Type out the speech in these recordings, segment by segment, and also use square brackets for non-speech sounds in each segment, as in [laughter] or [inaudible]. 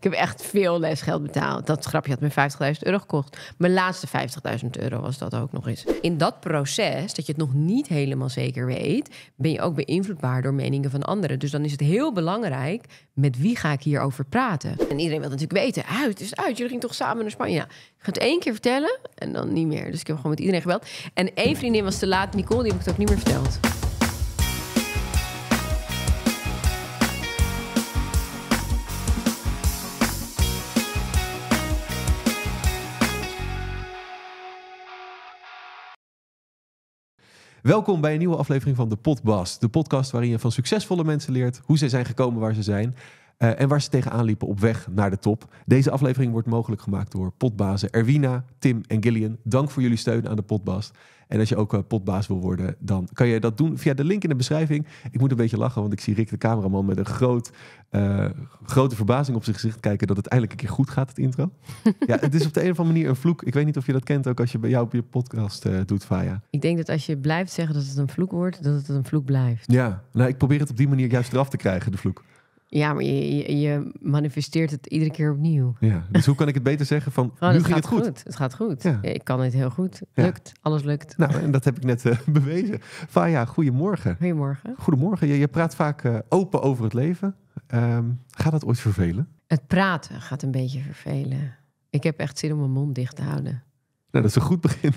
Ik heb echt veel lesgeld betaald. Dat grapje had me 50.000 euro gekocht. Mijn laatste 50.000 euro was dat ook nog eens. In dat proces, dat je het nog niet helemaal zeker weet, ben je ook beïnvloedbaar door meningen van anderen. Dus dan is het heel belangrijk met wie ga ik hierover praten. En iedereen wil natuurlijk weten, uit is uit, jullie gingen toch samen naar Spanje. ik ga het één keer vertellen en dan niet meer. Dus ik heb gewoon met iedereen gebeld. En één vriendin was te laat, Nicole, die heb ik het ook niet meer verteld. Welkom bij een nieuwe aflevering van de Podbast. De podcast waarin je van succesvolle mensen leert hoe zij zijn gekomen waar ze zijn. Eh, en waar ze tegenaan liepen op weg naar de top. Deze aflevering wordt mogelijk gemaakt door potbazen Erwina, Tim en Gillian. Dank voor jullie steun aan de potbaas. En als je ook uh, potbaas wil worden, dan kan je dat doen via de link in de beschrijving. Ik moet een beetje lachen, want ik zie Rick de cameraman met een groot, eh, grote verbazing op zijn gezicht kijken dat het eindelijk een keer goed gaat, het intro. [laughs] ja, het is op de een of andere manier een vloek. Ik weet niet of je dat kent ook als je bij jou op je podcast doet, Faya. Ik denk dat als je blijft zeggen dat het een vloek wordt, dat het een vloek blijft. Ja, nou ik probeer het op die manier juist eraf te krijgen, de vloek. Ja, maar je, manifesteert het iedere keer opnieuw. Ja, dus hoe kan ik het beter zeggen van, [laughs] oh, nu ging gaat het goed. goed. Het gaat goed. Ik kan het heel goed. Lukt. Alles lukt. Nou, en dat heb ik net uh, [laughs] bewezen. Faya, goedemorgen. Goedemorgen. Goedemorgen. Je, praat vaak eh, open over het leven. Ehm, gaat dat ooit vervelen? Het praten gaat een beetje vervelen. Ik heb echt zin om mijn mond dicht te houden. Nou, dat is een goed begin.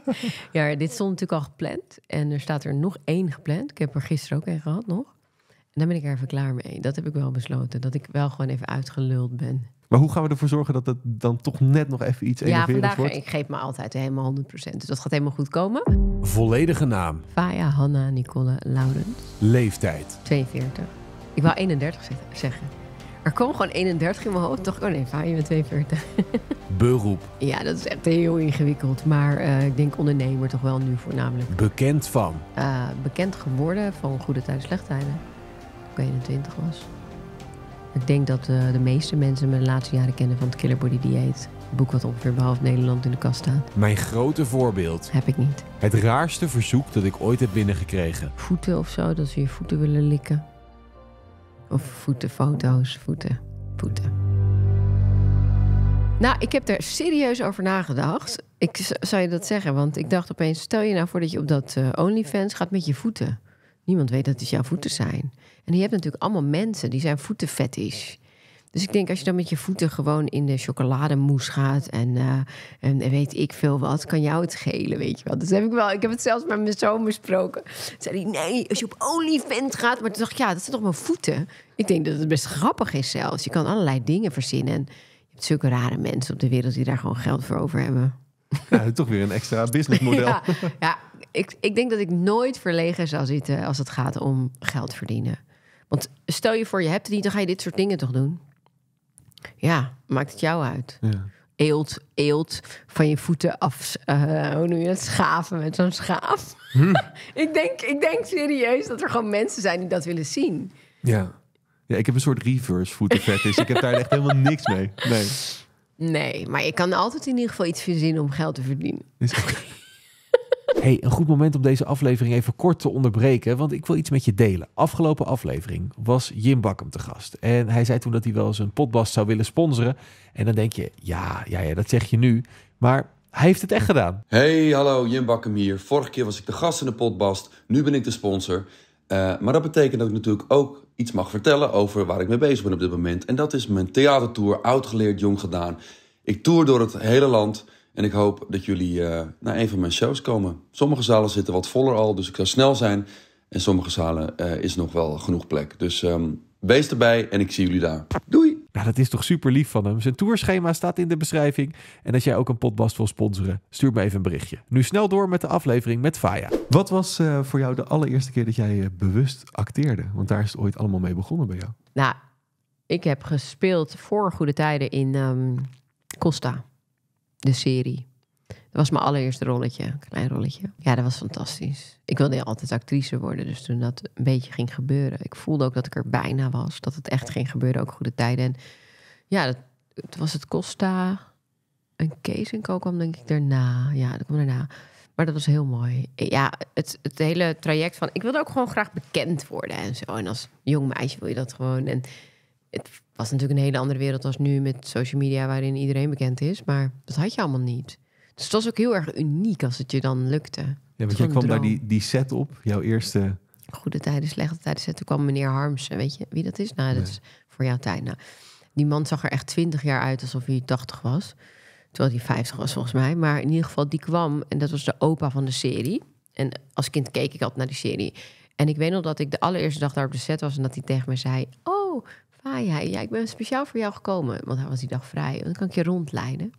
[laughs] ja, dit stond natuurlijk al gepland. En er staat er nog één gepland. Ik heb er gisteren ook één gehad nog. En dan ben ik er even klaar mee. Dat heb ik wel besloten. Dat ik wel gewoon even uitgeluld ben. Maar hoe gaan we ervoor zorgen dat het dan toch net nog even iets ja, vandaag, wordt? ik geef me altijd helemaal 100%. Dus dat gaat helemaal goed komen. Volledige naam. Faya Hanna Nicole Laurens. Leeftijd. 42. Ik wou 31 zeggen. Er kwam gewoon 31 in mijn hoofd. Toch? Oh nee, Faya, je bent 42. Beroep. Ja, dat is echt heel ingewikkeld. Maar eh, ik denk ondernemer toch wel nu voornamelijk. Bekend van? Eh, bekend geworden van goede tijden, slechte tijden ik 21 was. Ik denk dat eh, de meeste mensen me de laatste jaren kennen van het Killerbody Dieet. Het boek wat ongeveer behalve Nederland in de kast staat. Mijn grote voorbeeld. Heb ik niet. Het raarste verzoek dat ik ooit heb binnengekregen. Voeten of zo, dat ze je voeten willen likken. Of voetenfoto's, voeten, voeten. Nou, ik heb er serieus over nagedacht. Ik zou je dat zeggen, want ik dacht opeens... stel je nou voor dat je op dat uh, OnlyFans gaat met je voeten. Niemand weet dat het jouw voeten zijn. En je hebt natuurlijk allemaal mensen die zijn voetenvet is. Dus ik denk als je dan met je voeten gewoon in de chocolademousse gaat en, eh, en weet ik veel wat, kan jou het schelen, weet je wel. Dus heb ik wel, ik heb het zelfs met mijn zoon besproken. Ze zei nee, als je op OnlyFans gaat. Maar toen dacht ik, ja, dat zijn toch mijn voeten? Ik denk dat het best grappig is zelfs. Je kan allerlei dingen verzinnen. En je hebt zulke rare mensen op de wereld die daar gewoon geld voor over hebben. Ja, [laughs] toch weer een extra businessmodel. [laughs] ja, ik, ik denk dat ik nooit verlegen zal zitten als het gaat om geld verdienen. Want stel je voor, je hebt het niet, dan ga je dit soort dingen toch doen? Ja, maakt het jou uit. Ja. Eelt, eelt van je voeten af. Uh, hoe noem je dat? Schaven met zo'n schaaf. Hm. [laughs] ik, denk, ik denk serieus dat er gewoon mensen zijn die dat willen zien. Ja, ja ik heb een soort reverse Dus ik heb daar echt helemaal niks mee. Nee. nee, maar ik kan altijd in ieder geval iets verzinnen om geld te verdienen. Is Hey, een goed moment om deze aflevering even kort te onderbreken, want ik wil iets met je delen. Afgelopen aflevering was Jim Bakkum te gast. En hij zei toen dat hij wel eens een podcast zou willen sponsoren. En dan denk je, ja, ja, ja, dat zeg je nu. Maar hij heeft het echt gedaan. Hey, hallo, Jim Bakkum hier. Vorige keer was ik de gast in de podcast. Nu ben ik de sponsor. Eh, maar dat betekent dat ik natuurlijk ook iets mag vertellen over waar ik mee bezig ben op dit moment. En dat is mijn theatertour, oud geleerd, jong gedaan. Ik toer door het hele land. En ik hoop dat jullie eh, naar een van mijn shows komen. Sommige zalen zitten wat voller al, dus ik zou snel zijn. En sommige zalen eh, is nog wel genoeg plek. Dus um, wees erbij en ik zie jullie daar. Doei! Nou, dat is toch super lief van hem. Zijn tourschema staat in de beschrijving. En als jij ook een podcast wil sponsoren, stuur me even een berichtje. Nu snel door met de aflevering met Faya. Wat was eh, voor jou de allereerste keer dat jij bewust acteerde? Want daar is het ooit allemaal mee begonnen bij jou. Nou, ik heb gespeeld voor Goede Tijden in um, Costa de serie. Dat was mijn allereerste rolletje, een klein rolletje. Ja, dat was fantastisch. Ik wilde altijd actrice worden, dus toen dat een beetje ging gebeuren. Ik voelde ook dat ik er bijna was, dat het echt ging gebeuren, ook goede tijden. En ja, dat, het was het Costa en Kees en Co kwam denk ik daarna. Ja, dat kwam daarna. Maar dat was heel mooi. Ja, het, het hele traject van... Ik wilde ook gewoon graag bekend worden en zo. En als jong meisje wil je dat gewoon. En het was natuurlijk een hele andere wereld als nu met social media waarin iedereen bekend is. Maar dat had je allemaal niet. Dus het was ook heel erg uniek als het je dan lukte. Ja, want jij kwam bij die, die set op, jouw eerste... Goede tijden, slechte tijden set. Toen kwam meneer Harmsen, weet je wie dat is? Nou, dat is voor jouw tijd. Nou, die man zag er echt twintig jaar uit alsof hij 80 was. Terwijl hij 50 was volgens mij. Maar in ieder geval, die kwam en dat was de opa van de serie. En als kind keek ik altijd naar die serie. En ik weet nog dat ik de allereerste dag daar op de set was en dat hij tegen me zei: Oh, ah ja, ja, ik ben speciaal voor jou gekomen. Want hij was die dag vrij. Dan kan ik je rondleiden.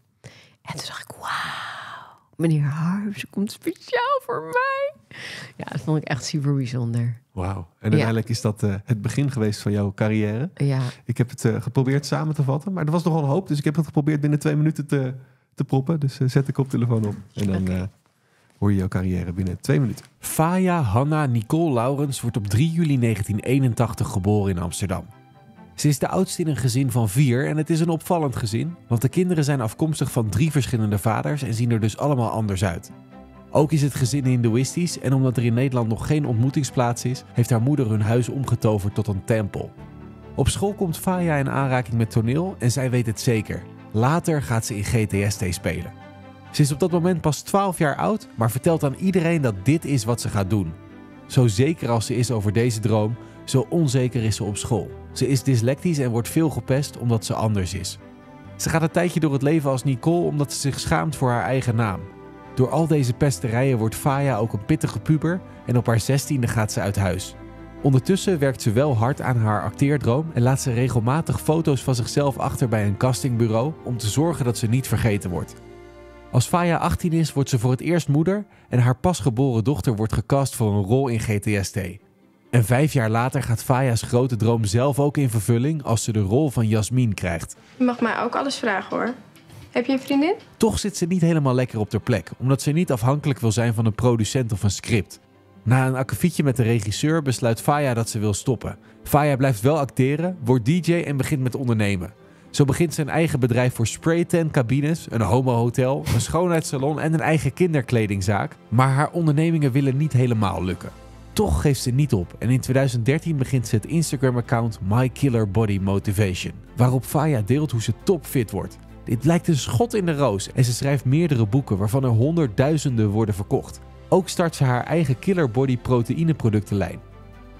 En toen dacht ik, wauw, meneer Harms komt speciaal voor mij. Ja, dat vond ik echt super bijzonder. Wauw. En uiteindelijk is dat eh, het begin geweest van jouw carrière. Ja. Ik heb het eh, geprobeerd samen te vatten, maar er was nogal een hoop. Dus ik heb het geprobeerd binnen twee minuten te, te proppen. Dus eh, zet ik op telefoon op en dan... hoor je jouw carrière binnen twee minuten. Faya Hanna Nicole Laurens wordt op 3 juli 1981 geboren in Amsterdam. Ze is de oudste in een gezin van vier en het is een opvallend gezin, want de kinderen zijn afkomstig van drie verschillende vaders en zien er dus allemaal anders uit. Ook is het gezin hindoeïstisch en omdat er in Nederland nog geen ontmoetingsplaats is, heeft haar moeder hun huis omgetoverd tot een tempel. Op school komt Faya in aanraking met toneel en zij weet het zeker. Later gaat ze in GTST spelen. Ze is op dat moment pas 12 jaar oud, maar vertelt aan iedereen dat dit is wat ze gaat doen. Zo zeker als ze is over deze droom, zo onzeker is ze op school. Ze is dyslectisch en wordt veel gepest omdat ze anders is. Ze gaat een tijdje door het leven als Nicole omdat ze zich schaamt voor haar eigen naam. Door al deze pesterijen wordt Faya ook een pittige puber en op haar zestiende gaat ze uit huis. Ondertussen werkt ze wel hard aan haar acteerdroom en laat ze regelmatig foto's van zichzelf achter bij een castingbureau om te zorgen dat ze niet vergeten wordt. Als Faya 18 is, wordt ze voor het eerst moeder en haar pasgeboren dochter wordt gecast voor een rol in GTST. En vijf jaar later gaat Faya's grote droom zelf ook in vervulling als ze de rol van Jasmin krijgt. Je mag mij ook alles vragen hoor. Heb je een vriendin? Toch zit ze niet helemaal lekker op haar plek, omdat ze niet afhankelijk wil zijn van een producent of een script. Na een akkefietje met de regisseur besluit Faya dat ze wil stoppen. Faya blijft wel acteren, wordt DJ en begint met ondernemen. Zo begint ze een eigen bedrijf voor spraytan cabines, een homohotel, een schoonheidssalon en een eigen kinderkledingzaak. Maar haar ondernemingen willen niet helemaal lukken. Toch geeft ze niet op en in 2013 begint ze het Instagram-account My Killer Body Motivation, waarop Faya deelt hoe ze topfit wordt. Dit lijkt een schot in de roos en ze schrijft meerdere boeken waarvan er honderdduizenden worden verkocht. Ook start ze haar eigen Killer Body proteïneproductenlijn.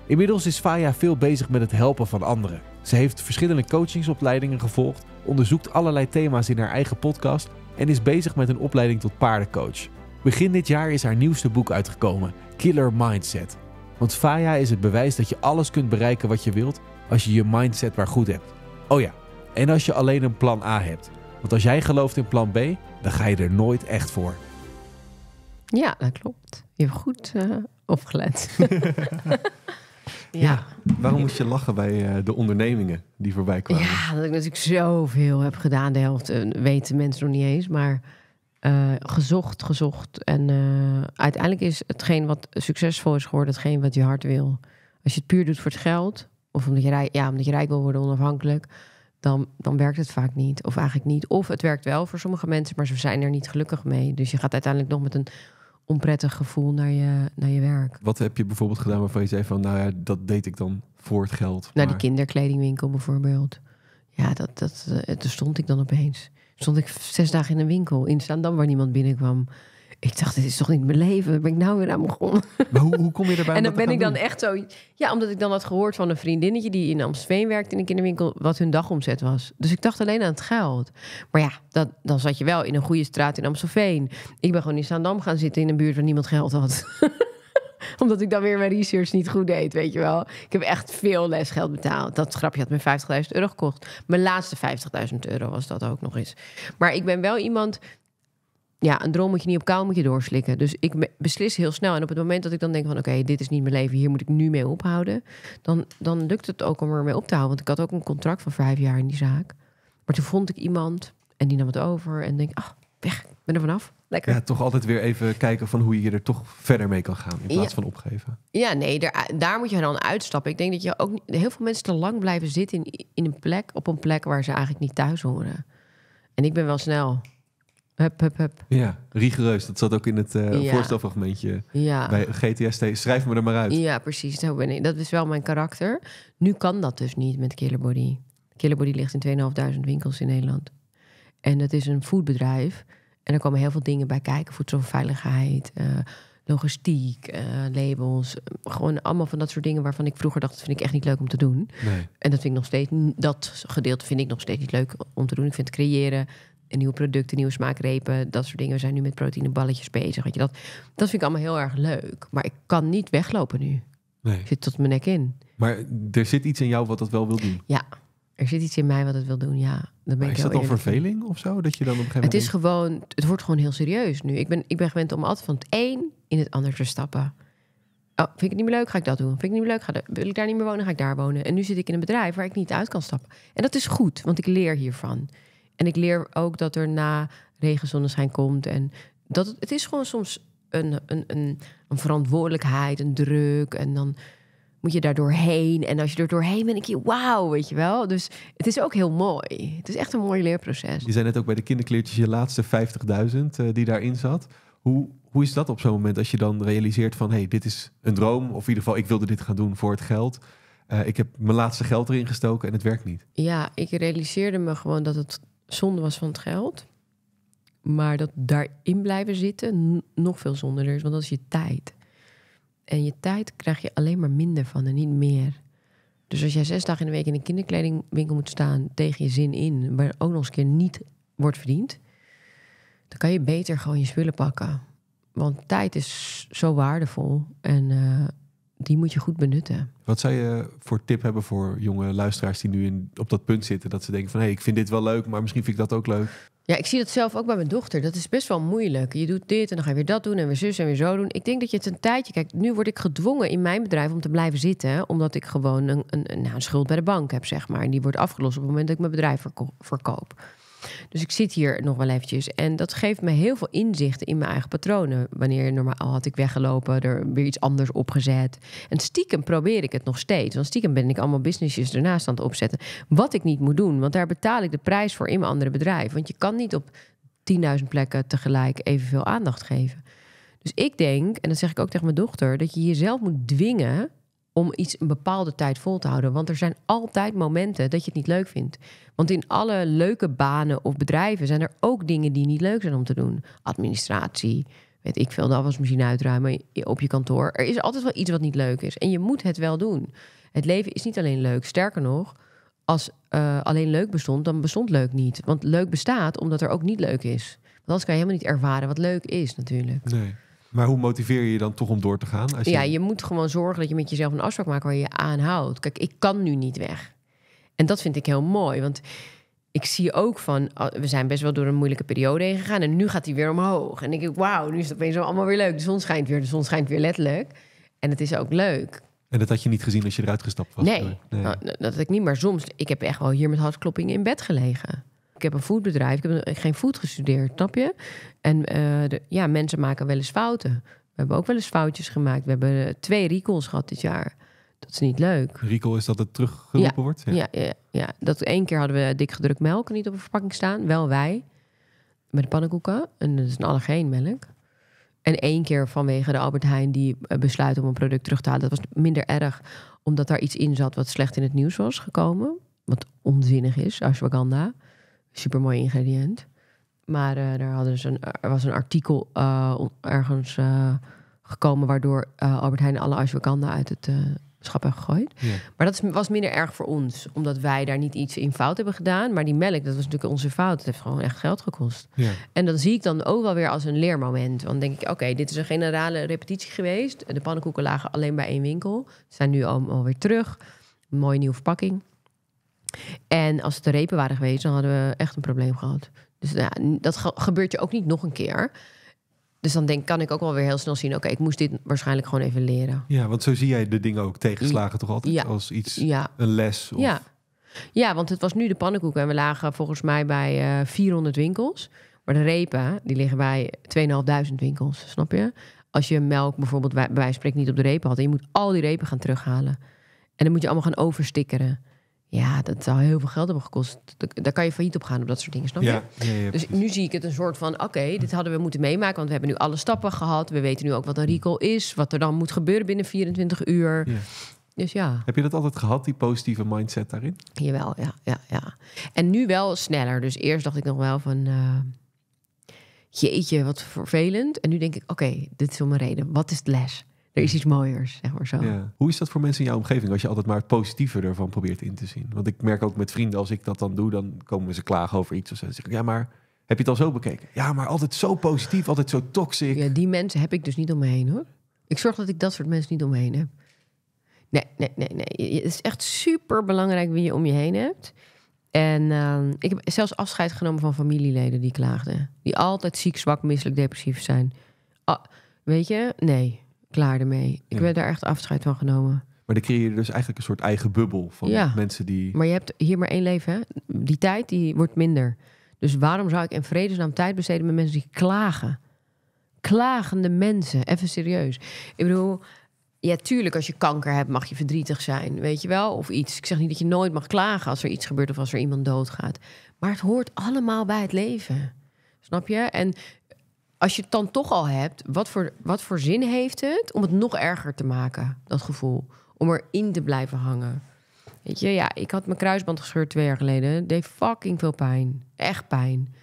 Inmiddels is Faya veel bezig met het helpen van anderen. Ze heeft verschillende coachingsopleidingen gevolgd, onderzoekt allerlei thema's in haar eigen podcast en is bezig met een opleiding tot paardencoach. Begin dit jaar is haar nieuwste boek uitgekomen, Killer Mindset, want Faya is het bewijs dat je alles kunt bereiken wat je wilt als je je mindset maar goed hebt. Oh ja, en als je alleen een plan A hebt. Want als jij gelooft in plan B, dan ga je er nooit echt voor. Ja, dat klopt. Je hebt goed uh, opgelet. [laughs] [laughs] ja. Waarom moest je lachen bij eh, de ondernemingen die voorbij kwamen? Ja, dat ik natuurlijk zoveel heb gedaan. De helft eh, weten mensen nog niet eens. Maar eh, gezocht, gezocht. En eh, uiteindelijk is hetgeen wat succesvol is geworden, hetgeen wat je hart wil. Als je het puur doet voor het geld, of omdat je rijk, ja, omdat je rijk wil worden onafhankelijk, dan, dan werkt het vaak niet. Of eigenlijk niet. Of het werkt wel voor sommige mensen, maar ze zijn er niet gelukkig mee. Dus je gaat uiteindelijk nog met een onprettig gevoel naar je, naar je werk. Wat heb je bijvoorbeeld gedaan waarvan je zei van, nou ja, dat deed ik dan voor het geld? Naar die kinderkledingwinkel bijvoorbeeld. Ja, dat, dat, eh, daar stond ik dan opeens stond ik zes dagen in een winkel in Zaandam waar niemand binnenkwam. Ik dacht, dit is toch niet mijn leven? Ben ik nou weer aan begonnen? Maar hoe, hoe kom je erbij? [laughs] en dan ben ik dan echt zo... Ja, omdat ik dan had gehoord van een vriendinnetje... die in Amstelveen werkt in een kinderwinkel... wat hun dagomzet was. Dus ik dacht alleen aan het geld. Maar ja, dat, dan zat je wel in een goede straat in Amstelveen. Ik ben gewoon in Zaandam gaan zitten... in een buurt waar niemand geld had. [laughs] [laughs] Omdat ik dan weer mijn research niet goed deed, weet je wel. Ik heb echt veel lesgeld betaald. Dat grapje had me 50.000 euro gekocht. Mijn laatste 50.000 euro was dat ook nog eens. Maar ik ben wel iemand... Ja, een droom moet je niet op kou, moet je doorslikken. Dus ik beslis heel snel. En op het moment dat ik dan denk van... oké, dit is niet mijn leven, hier moet ik nu mee ophouden... Dan, dan lukt het ook om ermee op te houden. Want ik had ook een contract van vijf jaar in die zaak. Maar toen vond ik iemand en die nam het over. En denk, ah, weg, ik ben er vanaf. Ja, toch altijd weer even kijken van hoe je er toch verder mee kan gaan in plaats van opgeven. Ja, nee, daar, daar moet je dan uitstappen. Ik denk dat je ook heel veel mensen te lang blijven zitten in, in een plek, op een plek waar ze eigenlijk niet thuis horen. En ik ben wel snel. Hup, hup, hup. Ja, rigoureus. Dat zat ook in het uh, voorstelfragmentje ja. bij GTST. Schrijf me er maar uit. Ja, precies. Zo ben ik. Dat is wel mijn karakter. Nu kan dat dus niet met Killer Body. Killer Body ligt in 2.500 winkels in Nederland. En dat is een foodbedrijf en er komen heel veel dingen bij kijken. Voedselveiligheid, eh, logistiek, eh, labels. Gewoon allemaal van dat soort dingen waarvan ik vroeger dacht... dat vind ik echt niet leuk om te doen. Nee. En dat vind ik nog steeds... dat gedeelte vind ik nog steeds niet leuk om te doen. Ik vind het creëren, nieuwe producten, nieuwe smaakrepen... dat soort dingen. We zijn nu met proteïneballetjes bezig. Weet je, dat, dat vind ik allemaal heel erg leuk. Maar ik kan niet weglopen nu. Nee. Ik zit tot mijn nek in. Maar er zit iets in jou wat dat wel wil doen. Ja, er zit iets in mij wat het wil doen, ja. Dan ben ik is dat al verveling of zo? Dat je dan op een gegeven moment... Het is gewoon, het wordt gewoon heel serieus nu. Ik ben, ik ben gewend om altijd van het een in het ander te stappen. Oh, vind ik het niet meer leuk, ga ik dat doen. Vind ik het niet meer leuk, ga de, wil ik daar niet meer wonen, ga ik daar wonen. En nu zit ik in een bedrijf waar ik niet uit kan stappen. En dat is goed, want ik leer hiervan. En ik leer ook dat er na regen, zonneschijn komt. En dat het, het is gewoon soms een, een, een, een verantwoordelijkheid, een druk. En dan moet je daar doorheen. En als je er doorheen bent, ik je, wauw, weet je wel. Dus het is ook heel mooi. Het is echt een mooi leerproces. Je zijn net ook bij de kinderkleertjes je laatste 50.000 eh, die daarin zat. Hoe, hoe is dat op zo'n moment als je dan realiseert van... hé, hey, dit is een droom, of in ieder geval ik wilde dit gaan doen voor het geld... Eh, ik heb mijn laatste geld erin gestoken en het werkt niet. Ja, ik realiseerde me gewoon dat het zonde was van het geld. Maar dat daarin blijven zitten nog veel zonder is, want dat is je tijd. En je tijd krijg je alleen maar minder van en niet meer. Dus als jij zes dagen in de week in een kinderkledingwinkel moet staan tegen je zin in, waar ook nog eens een keer niet wordt verdiend, dan kan je beter gewoon je spullen pakken. Want tijd is zo waardevol en eh, die moet je goed benutten. Wat zou je voor tip hebben voor jonge luisteraars die nu in, op dat punt zitten dat ze denken van hé, hey, ik vind dit wel leuk, maar misschien vind ik dat ook leuk? Ja, ik zie dat zelf ook bij mijn dochter. Dat is best wel moeilijk. Je doet dit en dan ga je weer dat doen en weer zus en weer zo doen. Ik denk dat je het een tijdje... Kijk, nu word ik gedwongen in mijn bedrijf om te blijven zitten... omdat ik gewoon een, een, nou, een schuld bij de bank heb, zeg maar. En die wordt afgelost op het moment dat ik mijn bedrijf verkoop. Dus ik zit hier nog wel eventjes. En dat geeft me heel veel inzichten in mijn eigen patronen. Wanneer normaal had ik weggelopen, er weer iets anders opgezet. En stiekem probeer ik het nog steeds. Want stiekem ben ik allemaal businessjes ernaast aan het opzetten. Wat ik niet moet doen, want daar betaal ik de prijs voor in mijn andere bedrijf. Want je kan niet op 10.000 plekken tegelijk evenveel aandacht geven. Dus ik denk, en dat zeg ik ook tegen mijn dochter, dat je jezelf moet dwingen om iets een bepaalde tijd vol te houden. Want er zijn altijd momenten dat je het niet leuk vindt. Want in alle leuke banen of bedrijven zijn er ook dingen die niet leuk zijn om te doen. Administratie, weet ik veel, de afwasmachine uitruimen op je kantoor. Er is altijd wel iets wat niet leuk is. En je moet het wel doen. Het leven is niet alleen leuk. Sterker nog, als eh, alleen leuk bestond, dan bestond leuk niet. Want leuk bestaat omdat er ook niet leuk is. Want anders kan je helemaal niet ervaren wat leuk is natuurlijk. Nee. Maar hoe motiveer je je dan toch om door te gaan? Als je... Ja, je moet gewoon zorgen dat je met jezelf een afspraak maakt waar je je aan houdt. Kijk, ik kan nu niet weg. En dat vind ik heel mooi, want ik zie ook van, oh, we zijn best wel door een moeilijke periode heen gegaan en nu gaat hij weer omhoog. En denk ik, wauw, nu is het opeens allemaal weer leuk. De zon schijnt weer, de zon schijnt weer letterlijk. En het is ook leuk. En dat had je niet gezien als je eruit gestapt was? Nee, nee. Nou, dat had ik niet. Maar soms, ik heb echt wel hier met hartkloppingen in bed gelegen. Ik heb een voedbedrijf. ik heb geen voed gestudeerd, snap je? En eh, de, ja, mensen maken wel eens fouten. We hebben ook wel eens foutjes gemaakt. We hebben eh, twee recalls gehad dit jaar. Dat is niet leuk. Recall is dat het teruggeroepen wordt? Ja. ja. Ja, ja, dat één keer hadden we dik gedrukt melk niet op een verpakking staan. Wel wij. Met de pannenkoeken. En dat is een melk. En één keer vanwege de Albert Heijn die eh, besluit om een product terug te halen. Dat was minder erg, omdat daar iets in zat wat slecht in het nieuws was gekomen. Wat onzinnig is, ashwagandha supermooi ingrediënt. Maar uh, eh, er, hadden ze een, er was een artikel eh, ergens eh, gekomen waardoor Albert Heijn alle ashwagandha uit het schap heeft gegooid. Maar dat was minder erg voor ons, omdat wij daar niet iets in fout hebben gedaan. Maar die melk, dat was natuurlijk onze fout. Het heeft gewoon echt geld gekost. Ja. En dat zie ik dan ook wel weer als een leermoment. Want denk ik, oké, dit is een generale repetitie geweest. De pannenkoeken lagen alleen bij één winkel. Ze zijn nu al, alweer terug. Een mooie nieuwe verpakking. En als het de repen waren geweest, dan hadden we echt een probleem gehad. Dus nou ja, dat gebeurt je ook niet nog een keer. Dus dan denk, kan ik ook wel weer heel snel zien... oké, ik moest dit waarschijnlijk gewoon even leren. Ja, want zo zie jij de dingen ook tegenslagen toch altijd ja. als iets, ja. een les? Of... Ja. ja, want het was nu de pannenkoeken. en we lagen volgens mij bij uh, eh, 400 winkels. Maar de repen, die liggen bij 2500 winkels, snap je? Als je melk bijvoorbeeld bij, bij wijze niet op de repen had... en je moet al die repen gaan terughalen. En dan moet je allemaal gaan overstikkeren... Ja, dat zou heel veel geld hebben gekost. Daar kan je failliet op gaan op dat soort dingen, dus nu zie ik het een soort van... oké, dit hadden we moeten meemaken... want we hebben nu alle stappen gehad. We weten nu ook wat een recall is... wat er dan moet gebeuren binnen 24 uur. Dus ja. Heb je dat altijd gehad, die positieve mindset daarin? Jawel, ja. ja, ja. En nu wel sneller. Dus eerst dacht ik nog wel van... Uh, jeetje, wat vervelend. En nu denk ik, oké, dit is om mijn reden. Wat is de les? er is iets mooiers, zeg maar zo. Ja. Hoe is dat voor mensen in jouw omgeving als je altijd maar het positieve ervan probeert in te zien? Want ik merk ook met vrienden, als ik dat dan doe, dan komen ze klagen over iets of zo. zeggen: ik, ja, maar heb je het al zo bekeken? Ja, maar altijd zo positief, altijd zo toxic. Ja, die mensen heb ik dus niet om me heen hoor. Ik zorg dat ik dat soort mensen niet om me heen heb. Nee, nee, nee, nee. Het is echt super belangrijk wie je om je heen hebt. En ehm, ik heb zelfs afscheid genomen van familieleden die klaagden. Die altijd ziek, zwak, misselijk, depressief zijn. Ah, weet je? Nee klaar ermee. Ik ben werd daar echt afscheid van genomen. Maar dan creëer je dus eigenlijk een soort eigen bubbel van ja. mensen die. Maar je hebt hier maar één leven, hè? Die tijd die wordt minder. Dus waarom zou ik in vredesnaam tijd besteden met mensen die klagen? Klagende mensen, even serieus. Ik bedoel, ja, tuurlijk, als je kanker hebt, mag je verdrietig zijn, weet je wel, of iets. Ik zeg niet dat je nooit mag klagen als er iets gebeurt of als er iemand doodgaat. Maar het hoort allemaal bij het leven. Snap je? En als je het dan toch al hebt, wat voor, wat voor zin heeft het om het nog erger te maken, dat gevoel? Om erin te blijven hangen. Weet je, ja, ik had mijn kruisband gescheurd twee jaar geleden. Het deed fucking veel pijn. Echt pijn.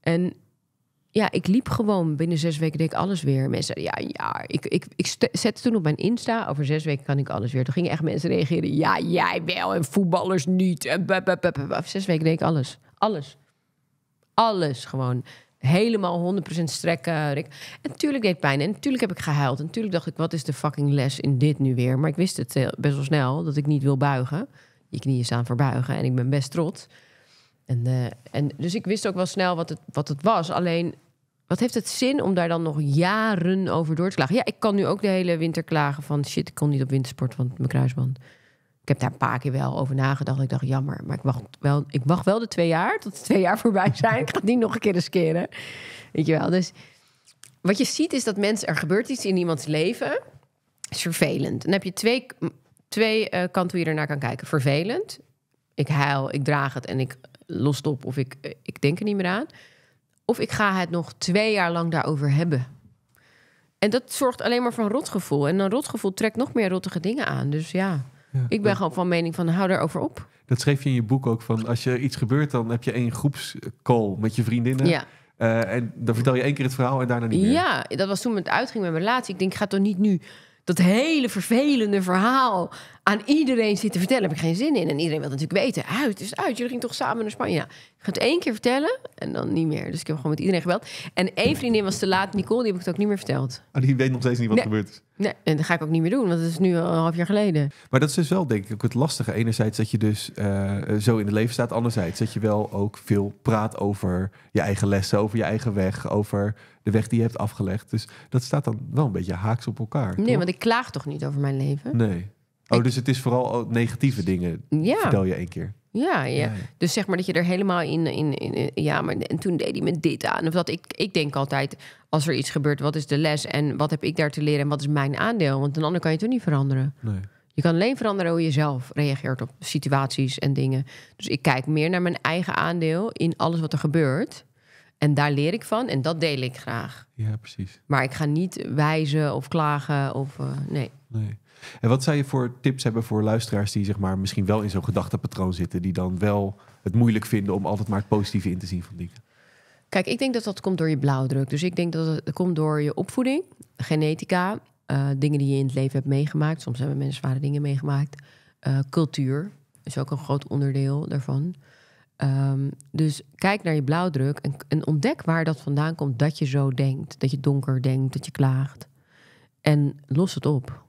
En ja, ik liep gewoon. Binnen zes weken deed ik alles weer. Mensen ja, ja. Ik, ik, ik zette toen op mijn Insta, over zes weken kan ik alles weer. Toen gingen echt mensen reageren, ja, jij wel en voetballers niet. En zes weken deed ik alles. Alles. Alles gewoon helemaal 100% strekken. Rick. En natuurlijk deed pijn. En natuurlijk heb ik gehuild. En natuurlijk dacht ik, wat is de fucking les in dit nu weer? Maar ik wist het eh, best wel snel dat ik niet wil buigen. Je knieën staan voor buigen. En ik ben best trots. En, eh, en, dus ik wist ook wel snel wat het, wat het was. Alleen, wat heeft het zin om daar dan nog jaren over door te klagen? Ja, ik kan nu ook de hele winter klagen van... shit, ik kon niet op wintersport, want mijn kruisband... Ik heb daar een paar keer wel over nagedacht. Ik dacht, jammer, maar ik mag wel, ik wacht wel de twee jaar, tot de twee jaar voorbij zijn. ik ga die nog een keer riskeren. Weet je wel, dus wat je ziet is dat mensen, er gebeurt iets in iemands leven. Is vervelend. Dan heb je twee, twee eh, kanten hoe je ernaar kan kijken. Vervelend. Ik huil, ik draag het en ik los op of ik, eh, ik denk er niet meer aan. Of ik ga het nog twee jaar lang daarover hebben. En dat zorgt alleen maar voor een rotgevoel. En een rotgevoel trekt nog meer rottige dingen aan. Dus ja ik ben gewoon van mening van hou daarover op. Dat schreef je in je boek ook van als je iets gebeurt, dan heb je één groepscall met je vriendinnen. Eh, en dan vertel je één keer het verhaal en daarna niet meer. Ja, dat was toen het uitging met mijn relatie. Ik denk, gaat ga toch niet nu dat hele vervelende verhaal aan iedereen zitten vertellen, heb ik geen zin in. En iedereen wil natuurlijk weten, uit is uit, jullie gingen toch samen naar Spanje. ja ik ga het één keer vertellen en dan niet meer. Dus ik heb gewoon met iedereen gebeld. En één vriendin was te laat, Nicole, die heb ik het ook niet meer verteld. Oh, die weet nog steeds niet wat er gebeurd is. Nee, en dat ga ik ook niet meer doen, want het is nu al een half jaar geleden. Maar dat is dus wel, denk ik, ook het lastige. Enerzijds dat je dus eh, zo in het leven staat. Anderzijds dat je wel ook veel praat over je eigen lessen, over je eigen weg, over de weg die je hebt afgelegd. Dus dat staat dan wel een beetje haaks op elkaar. Nee, want ik klaag toch niet over mijn leven? Nee. Oh, dus het is vooral negatieve dingen, ja. vertel je één keer. Ja, ja, Dus zeg maar dat je er helemaal in, in, in, Ja, maar en toen deed hij me dit aan. Of dat ik, ik denk altijd, als er iets gebeurt, wat is de les en wat heb ik daar te leren en wat is mijn aandeel? Want een ander kan je toch niet veranderen. Nee. Je kan alleen veranderen hoe je zelf reageert op situaties en dingen. Dus ik kijk meer naar mijn eigen aandeel in alles wat er gebeurt. En daar leer ik van en dat deel ik graag. Ja, precies. Maar ik ga niet wijzen of klagen of. Eh, nee. nee. En wat zou je voor tips hebben voor luisteraars die zeg maar, misschien wel in zo'n gedachtepatroon zitten, die dan wel het moeilijk vinden om altijd maar het positieve in te zien van dingen? Kijk, ik denk dat dat komt door je blauwdruk. Dus ik denk dat het komt door je opvoeding, genetica, eh, dingen die je in het leven hebt meegemaakt. Soms hebben mensen zware dingen meegemaakt. Uh, cultuur is ook een groot onderdeel daarvan. Ehm, dus kijk naar je blauwdruk en, ontdek waar dat vandaan komt dat je zo denkt. Dat je donker denkt, dat je klaagt. En los het op.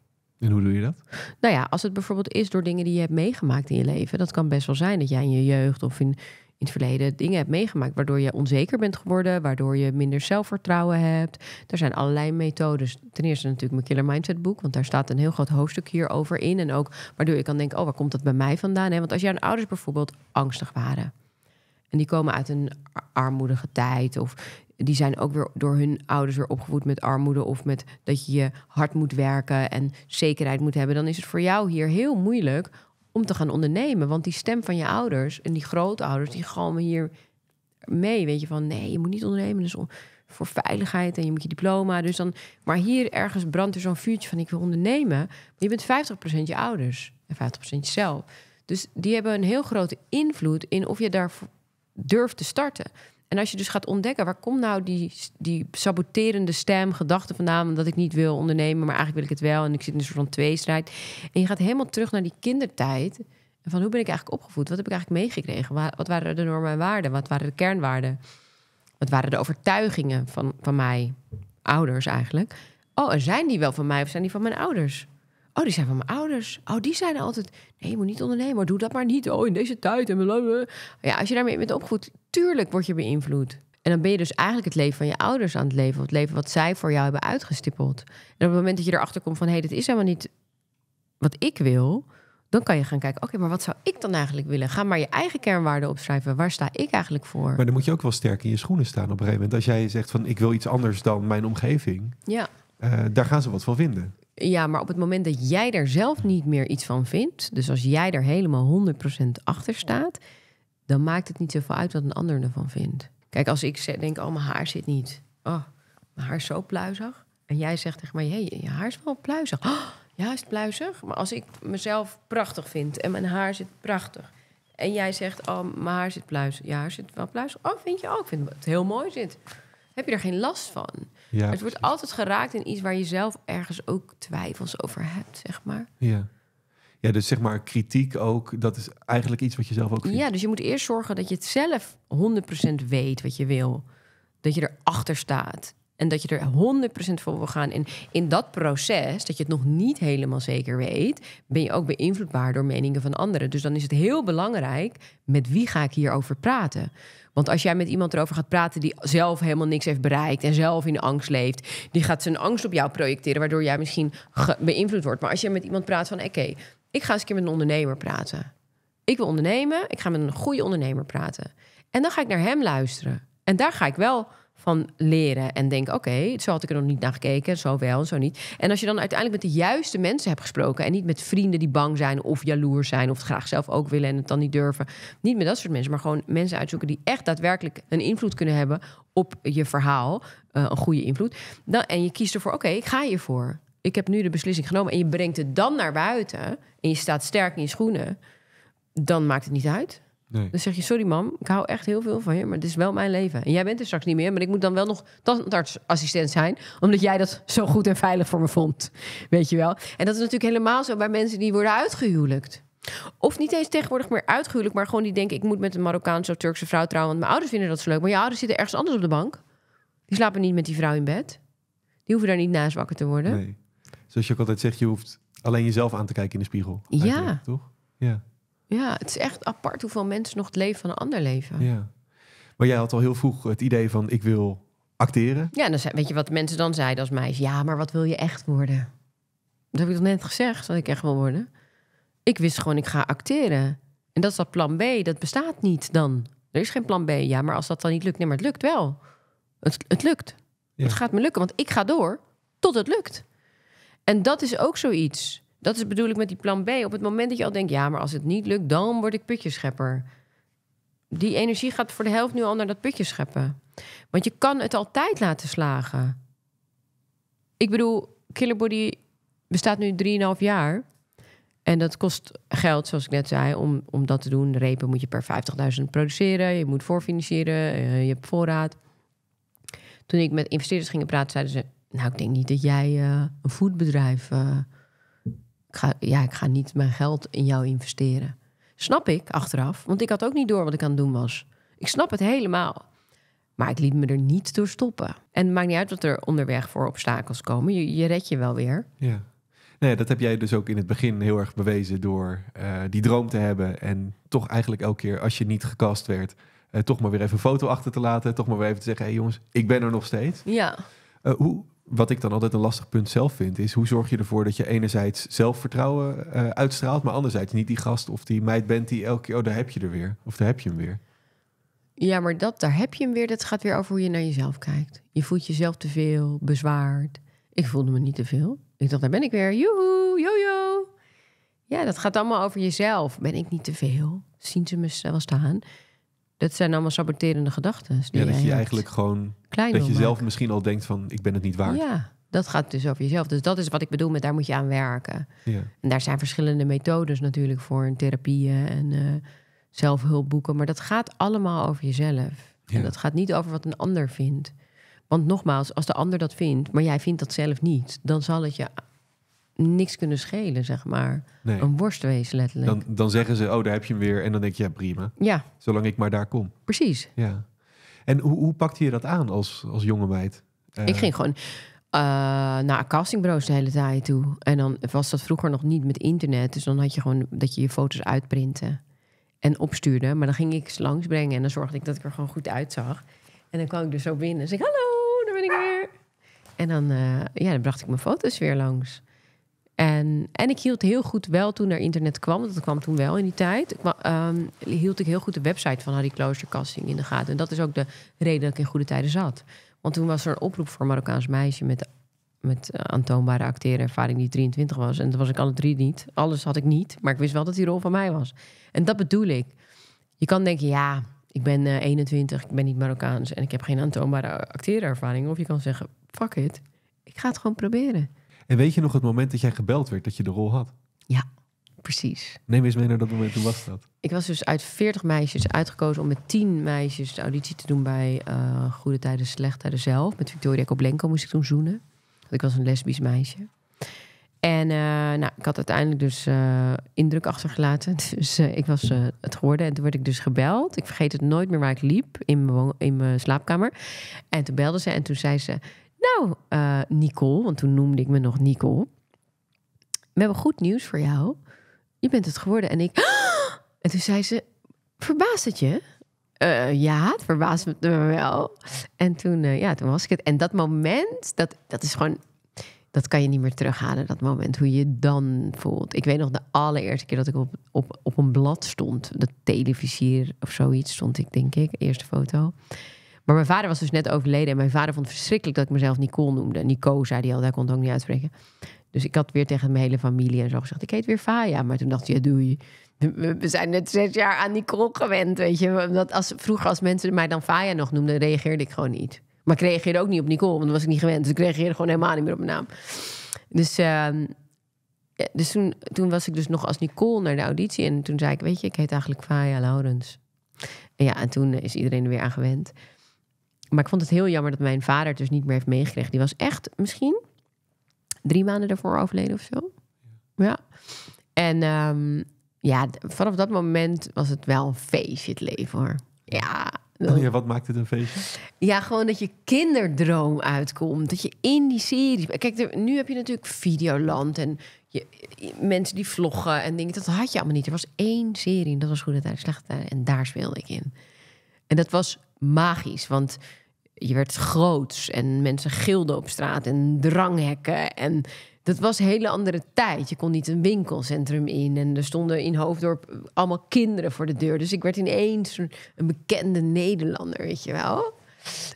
En hoe doe je dat? Nou ja, als het bijvoorbeeld is door dingen die je hebt meegemaakt in je leven, dat kan best wel zijn dat jij in je jeugd of in, in het verleden dingen hebt meegemaakt waardoor je onzeker bent geworden, waardoor je minder zelfvertrouwen hebt. Er zijn allerlei methodes. Ten eerste natuurlijk mijn Killer Mindset boek, want daar staat een heel groot hoofdstuk hierover in. En ook waardoor je kan denken, oh, waar komt dat bij mij vandaan? Want als jouw ouders bijvoorbeeld angstig waren. En die komen uit een armoedige tijd. Of die zijn ook weer door hun ouders weer opgevoed met armoede of met dat je je hard moet werken en zekerheid moet hebben, dan is het voor jou hier heel moeilijk om te gaan ondernemen. Want die stem van je ouders en die grootouders, die galmen hier mee. Weet je van nee, je moet niet ondernemen. Dus voor veiligheid en je moet je diploma. Dus dan, maar hier ergens brandt er zo'n vuurtje van ik wil ondernemen. je bent 50% je ouders en 50% jezelf. Dus die hebben een heel grote invloed in of je daar durft te starten. En als je dus gaat ontdekken, waar komt nou die, die saboterende stem, gedachte vandaan, dat ik niet wil ondernemen, maar eigenlijk wil ik het wel en ik zit in een soort van tweestrijd. En je gaat helemaal terug naar die kindertijd. En van hoe ben ik eigenlijk opgevoed? Wat heb ik eigenlijk meegekregen? Wat waren de normen en waarden? Wat waren de kernwaarden? Wat waren de overtuigingen van, van mij, ouders eigenlijk? Oh, en zijn die wel van mij of zijn die van mijn ouders? Oh, die zijn van mijn ouders. Oh, die zijn altijd. Nee, je moet niet ondernemen. Maar doe dat maar niet. Oh, in deze tijd. En blablabla. ja, als je daarmee bent opgevoed, tuurlijk word je beïnvloed. En dan ben je dus eigenlijk het leven van je ouders aan het leven. het leven wat zij voor jou hebben uitgestippeld. En op het moment dat je erachter komt van... hé, hey, dit is helemaal niet wat ik wil... dan kan je gaan kijken, oké, maar wat zou ik dan eigenlijk willen? Ga maar je eigen kernwaarden opschrijven. Waar sta ik eigenlijk voor? Maar dan moet je ook wel sterk in je schoenen staan op een gegeven moment. Als jij zegt van, ik wil iets anders dan mijn omgeving... Ja. Eh, daar gaan ze wat van vinden. Ja, maar op het moment dat jij daar zelf niet meer iets van vindt, dus als jij er helemaal 100% achter staat, dan maakt het niet zoveel uit wat een ander ervan vindt. Kijk, als ik denk, oh, mijn haar zit niet. Oh, mijn haar is zo pluizig. En jij zegt tegen mij, hey, je haar is wel pluizig. juist oh, ja, is het pluizig? Maar als ik mezelf prachtig vind en mijn haar zit prachtig. En jij zegt, oh, mijn haar zit pluizig. Ja, haar zit wel pluizig. Oh, vind je ook? ik vind het heel mooi zit. Heb je er geen last van? Ja, het wordt altijd geraakt in iets waar je zelf ergens ook twijfels over hebt, zeg maar. Ja. Ja, dus zeg maar kritiek ook, dat is eigenlijk iets wat je zelf ook Ja, dus je moet eerst zorgen dat je het zelf 100% weet wat je wil. Dat je erachter staat. En dat je er 100% voor wil gaan. En in dat proces, dat je het nog niet helemaal zeker weet, ben je ook beïnvloedbaar door meningen van anderen. Dus dan is het heel belangrijk met wie ga ik hierover praten. Want als jij met iemand erover gaat praten die zelf helemaal niks heeft bereikt en zelf in angst leeft, die gaat zijn angst op jou projecteren, waardoor jij misschien beïnvloed wordt. Maar als jij met iemand praat van: oké, ik ga eens een keer met een ondernemer praten. Ik wil ondernemen, ik ga met een goede ondernemer praten. En dan ga ik naar hem luisteren. En daar ga ik wel van leren. En denken, oké, zo had ik er nog niet naar gekeken, zo wel en zo niet. En als je dan uiteindelijk met de juiste mensen hebt gesproken... en niet met vrienden die bang zijn of jaloers zijn... of het graag zelf ook willen en het dan niet durven. Niet met dat soort mensen, maar gewoon mensen uitzoeken... die echt daadwerkelijk een invloed kunnen hebben op je verhaal. Eh, een goede invloed. Dan, en je kiest ervoor, oké, ik ga hiervoor. Ik heb nu de beslissing genomen. En je brengt het dan naar buiten... en je staat sterk in je schoenen... dan maakt het niet uit Nee. Dan zeg je, sorry mam, ik hou echt heel veel van je, maar dit is wel mijn leven. En jij bent er straks niet meer, maar ik moet dan wel nog tandartsassistent zijn, omdat jij dat zo goed en veilig voor me vond. Weet je wel? En dat is natuurlijk helemaal zo bij mensen die worden uitgehuwelijkt. Of niet eens tegenwoordig meer uitgehuwelijk, maar gewoon die denken, ik moet met een Marokkaanse of Turkse vrouw trouwen, want mijn ouders vinden dat zo leuk. Maar je ouders zitten ergens anders op de bank. Die slapen niet met die vrouw in bed. Die hoeven daar niet naast wakker te worden. Nee. Zoals je ook altijd zegt, je hoeft alleen jezelf aan te kijken in de spiegel. Ja. Toch? Ja. Ja, het is echt apart hoeveel mensen nog het leven van een ander leven. Ja. Maar jij had al heel vroeg het idee van ik wil acteren. Ja, dan zei, weet je wat mensen dan zeiden als meisje? Ja, maar wat wil je echt worden? Dat heb ik dan net gezegd, dat ik echt wil worden. Ik wist gewoon, ik ga acteren. En dat is dat plan B, dat bestaat niet dan. Er is geen plan B. Ja, maar als dat dan niet lukt, nee, maar het lukt wel. Het, het lukt. Het gaat me lukken, want ik ga door tot het lukt. En dat is ook zoiets. Dat is bedoel ik met die plan B. Op het moment dat je al denkt, ja, maar als het niet lukt, dan word ik putjeschepper. Die energie gaat voor de helft nu al naar dat putje scheppen. Want je kan het altijd laten slagen. Ik bedoel, Killer Body bestaat nu 3,5 jaar. En dat kost geld, zoals ik net zei, om, om dat te doen. De repen moet je per 50.000 produceren. Je moet voorfinancieren. Eh, je hebt voorraad. Toen ik met investeerders ging praten, zeiden ze... Nou, ik denk niet dat jij eh, een foodbedrijf... Uh, ga, ja, ik ga niet mijn geld in jou investeren. Snap ik achteraf, want ik had ook niet door wat ik aan het doen was. Ik snap het helemaal. Maar ik liet me er niet door stoppen. En het maakt niet uit dat er onderweg voor obstakels komen. Je, je red je wel weer. Ja. Nee, dat heb jij dus ook in het begin heel erg bewezen door eh, die droom te hebben. En toch eigenlijk elke keer als je niet gecast werd, eh, toch maar weer even een foto achter te laten. Toch maar weer even te zeggen, hé hey jongens, ik ben er nog steeds. Ja. Eh, hoe, wat ik dan altijd een lastig punt zelf vind, is hoe zorg je ervoor dat je enerzijds zelfvertrouwen eh, uitstraalt, maar anderzijds niet die gast of die meid bent die elke keer, oh daar heb je er weer, of daar heb je hem weer. Ja, maar dat, daar heb je hem weer, dat gaat weer over hoe je naar jezelf kijkt. Je voelt jezelf te veel, bezwaard. Ik voelde me niet te veel. Ik dacht, daar ben ik weer, joehoe, jojo. Ja, dat gaat allemaal over jezelf. Ben ik niet te veel? Zien ze me wel staan? Dat zijn allemaal saboterende gedachten. Ja, dat je eigenlijk gewoon. dat je zelf misschien al denkt van ik ben het niet waard. Ja, dat gaat dus over jezelf. Dus dat is wat ik bedoel met daar moet je aan werken. Ja. En daar zijn verschillende methodes natuurlijk voor. therapieën en eh, zelfhulpboeken. Maar dat gaat allemaal over jezelf. Ja. En dat gaat niet over wat een ander vindt. Want nogmaals, als de ander dat vindt, maar jij vindt dat zelf niet, dan zal het je niks kunnen schelen, zeg maar. Nee. Een worstwees letterlijk. Dan, dan zeggen ze, oh, daar heb je hem weer. En dan denk je, ja, prima. Ja. Zolang ik maar daar kom. Precies. Ja. En hoe, hoe pakte je dat aan als, als jonge meid? Eh, ik ging gewoon eh, naar castingbureaus de hele tijd toe. En dan was dat vroeger nog niet met internet. Dus dan had je gewoon dat je je foto's uitprintte en opstuurde. Maar dan ging ik ze langs brengen en dan zorgde ik dat ik er gewoon goed uitzag. En dan kwam ik dus zo binnen en dus zei ik, hallo, daar ben ik weer. En dan, eh, ja, dan bracht ik mijn foto's weer langs. En, en ik hield heel goed wel toen er internet kwam, dat kwam toen wel in die tijd. Um, hield ik heel goed de website van Harry Klooster in de gaten. En dat is ook de reden dat ik in goede tijden zat. Want toen was er een oproep voor een Marokkaans meisje met, met eh, aantoonbare acteerervaring die 23 was. En dat was ik alle drie niet. Alles had ik niet, maar ik wist wel dat die rol van mij was. En dat bedoel ik. Je kan denken, ja, ik ben 21, eh, ik ben niet Marokkaans en ik heb geen aantoonbare acteerervaring. Of je kan zeggen, fuck it, ik ga het gewoon proberen. En weet je nog het moment dat jij gebeld werd dat je de rol had? Ja, precies. Neem eens mee naar dat moment, hoe was dat? Ik was dus uit 40 meisjes uitgekozen om met 10 meisjes de auditie te doen bij eh, Goede Tijden, Slecht Tijden zelf. Met Victoria Koblenko moest ik toen zoenen. Want ik was een lesbisch meisje. En eh, nou, ik had uiteindelijk dus eh, indruk achtergelaten. [laughs] Dus ik was het geworden. En toen werd ik dus gebeld. Ik vergeet het nooit meer waar ik liep in mijn, in mijn slaapkamer. En toen belde ze en toen zei ze: nou, eh, Nicole, want toen noemde ik me nog Nicole. We hebben goed nieuws voor jou. Je bent het geworden. En ik. [gasps] En toen zei ze: Verbaast het je? Eh, ja, het verbaast me wel. En toen, eh, ja, toen was ik het. En dat moment, dat, dat is gewoon. Dat kan je niet meer terughalen, dat moment, hoe je dan voelt. Ik weet nog de allereerste keer dat ik op, op, op een blad stond, de televisier of zoiets stond ik, denk ik, eerste foto. Maar mijn vader was dus net overleden. En mijn vader vond het verschrikkelijk dat ik mezelf Nicole noemde. Nico zei hij, al, daar kon ook niet uitspreken. Dus ik had weer tegen mijn hele familie en zo gezegd: Ik heet weer Faya. Maar toen dacht je, ja, doei. We zijn net zes jaar aan Nicole gewend, weet je. Dat als, vroeger als mensen mij dan Faya nog noemden, reageerde ik gewoon niet. Maar ik reageerde ook niet op Nicole, want dat was ik niet gewend. Dus ik reageerde gewoon helemaal niet meer op mijn naam. Dus, ehm, dus toen, toen was ik dus nog als Nicole naar de auditie. En toen zei ik, weet je, ik heet eigenlijk Faya Laurens. ja, en toen is iedereen er weer aan gewend maar ik vond het heel jammer dat mijn vader het dus niet meer heeft meegekregen. Die was echt misschien drie maanden ervoor overleden of zo. Ja. En ehm, ja, vanaf dat moment was het wel een feestje, het leven hoor. Ja. ja, wat maakt het een feestje? Ja, gewoon dat je kinderdroom uitkomt. Dat je in die serie. Kijk, nu heb je natuurlijk Videoland en je, mensen die vloggen en dingen. Dat had je allemaal niet. Er was één serie en dat was Goede Tijden, Slechte Tijden. En daar speelde ik in. En dat was magisch, want je werd groots en mensen gilden op straat en dranghekken. En dat was een hele andere tijd. Je kon niet een winkelcentrum in. En er stonden in Hoofddorp allemaal kinderen voor de deur. Dus ik werd ineens een, bekende Nederlander, weet je wel.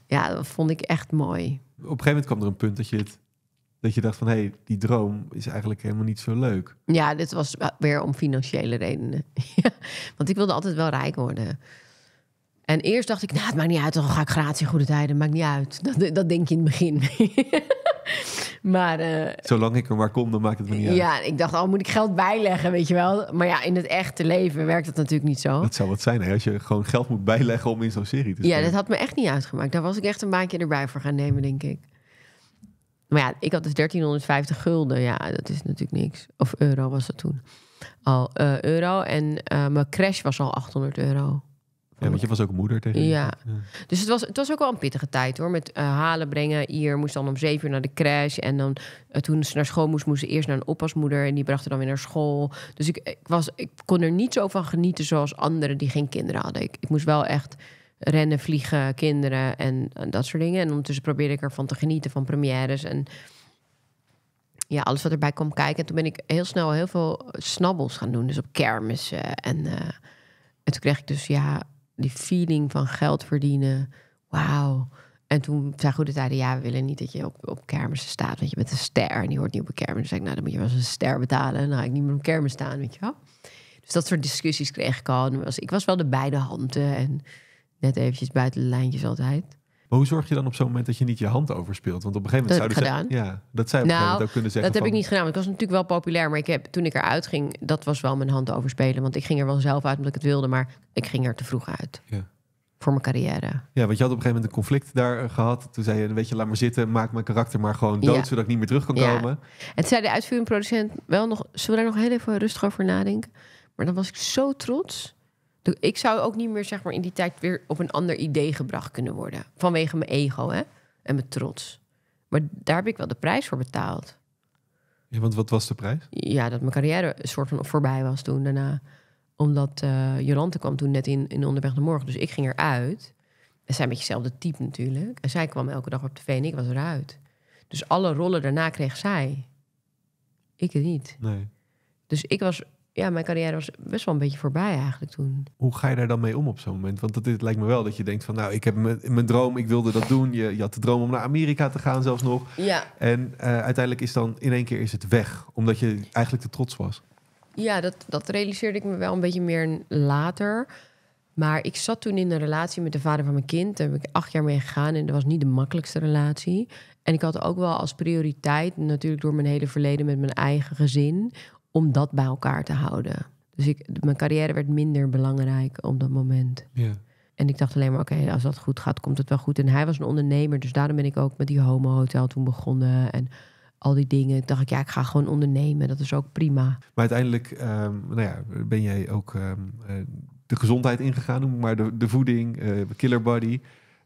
Ja, dat vond ik echt mooi. Op een gegeven moment kwam er een punt dat je het dat je dacht van hé, hey, die droom is eigenlijk helemaal niet zo leuk. Ja, dit was weer om financiële redenen. [laughs] Want ik wilde altijd wel rijk worden. En eerst dacht ik, nou, het maakt niet uit, dan ga ik gratis in goede tijden. Maakt niet uit. Dat, dat denk je in het begin. [laughs] maar, eh, Zolang ik er maar kom, dan maakt het me niet uit. Ja, ik dacht, al oh, moet ik geld bijleggen, weet je wel. Maar ja, in het echte leven werkt dat natuurlijk niet zo. Dat zou wat zijn, hè? als je gewoon geld moet bijleggen om in zo'n serie te zijn. Ja, dat had me echt niet uitgemaakt. Daar was ik echt een baantje erbij voor gaan nemen, denk ik. Maar ja, ik had dus 1350 gulden. Ja, dat is natuurlijk niks. Of euro was dat toen. Al eh, euro. En eh, mijn crash was al 800 euro. Ja, want je was ook moeder tegen Ja. Dus het was, het was ook wel een pittige tijd hoor. Met eh, halen, brengen. Hier moest dan om zeven uur naar de crash. En dan eh, toen ze naar school moest, moest ze eerst naar een oppasmoeder. En die bracht dan weer naar school. Dus ik, ik, was, ik kon er niet zo van genieten zoals anderen die geen kinderen hadden. Ik, ik moest wel echt rennen, vliegen, kinderen en, dat soort dingen. En ondertussen probeerde ik ervan te genieten van premières en ja, alles wat erbij kwam kijken. En toen ben ik heel snel heel veel snabbels gaan doen. Dus op kermissen. En, uh, en toen kreeg ik dus ja die feeling van geld verdienen. Wauw. En toen zei goed, tijden, ja, we willen niet dat je op, op kermissen staat, want je bent een ster en die hoort niet op een kermis. zei ik, nou, dan moet je wel eens een ster betalen en dan ga ik niet meer op kermis staan, weet je wel. Dus dat soort discussies kreeg ik al. ik was wel de beide handen en net eventjes buiten de lijntjes altijd. Maar hoe zorg je dan op zo'n moment dat je niet je hand overspeelt? Want op een gegeven moment zou je Ja, dat je op nou, een moment ook kunnen zeggen... dat heb ik niet gedaan. Het ik was natuurlijk wel populair. Maar ik heb, toen ik eruit ging, dat was wel mijn hand overspelen. Want ik ging er wel zelf uit omdat ik het wilde. Maar ik ging er te vroeg uit. Ja. Voor mijn carrière. Ja, want je had op een gegeven moment een conflict daar eh, gehad. Toen zei je, weet je, laat maar zitten. Maak mijn karakter maar gewoon dood. Zodat ik niet meer terug kan komen. En zei de uitvoerend producent wel nog... Zullen we daar nog heel even rustig over nadenken? Maar dan was ik zo trots ik zou ook niet meer zeg maar, in die tijd weer op een ander idee gebracht kunnen worden. Vanwege mijn ego hè? en mijn trots. Maar daar heb ik wel de prijs voor betaald. Ja, want wat was de prijs? Ja, dat mijn carrière een soort van voorbij was toen daarna. Omdat uh, kwam toen net in, in Onderweg naar Morgen. Dus ik ging eruit. En zij met jezelfde type natuurlijk. En zij kwam elke dag op tv en ik was eruit. Dus alle rollen daarna kreeg zij. Ik niet. Nee. Dus ik was ja, mijn carrière was best wel een beetje voorbij eigenlijk toen. Hoe ga je daar dan mee om op zo'n moment? Want dat, lijkt me wel dat je denkt van, nou, ik heb mijn, mijn droom, ik wilde dat doen. Je, je, had de droom om naar Amerika te gaan zelfs nog. Ja. En eh, uiteindelijk is dan in één keer is het weg, omdat je eigenlijk te trots was. Ja, dat, dat realiseerde ik me wel een beetje meer later. Maar ik zat toen in een relatie met de vader van mijn kind. Daar heb ik acht jaar mee gegaan en dat was niet de makkelijkste relatie. En ik had ook wel als prioriteit, natuurlijk door mijn hele verleden met mijn eigen gezin, om dat bij elkaar te houden. Dus ik, mijn carrière werd minder belangrijk op dat moment. Ja. En ik dacht alleen maar, oké, als dat goed gaat, komt het wel goed. En hij was een ondernemer, dus daarom ben ik ook met die Homo Hotel toen begonnen. En al die dingen. dacht ik, ja, ik ga gewoon ondernemen. Dat is ook prima. Maar uiteindelijk ehm, nou ja, ben jij ook ehm, eh, de gezondheid ingegaan, maar de, de voeding, uh, killer body.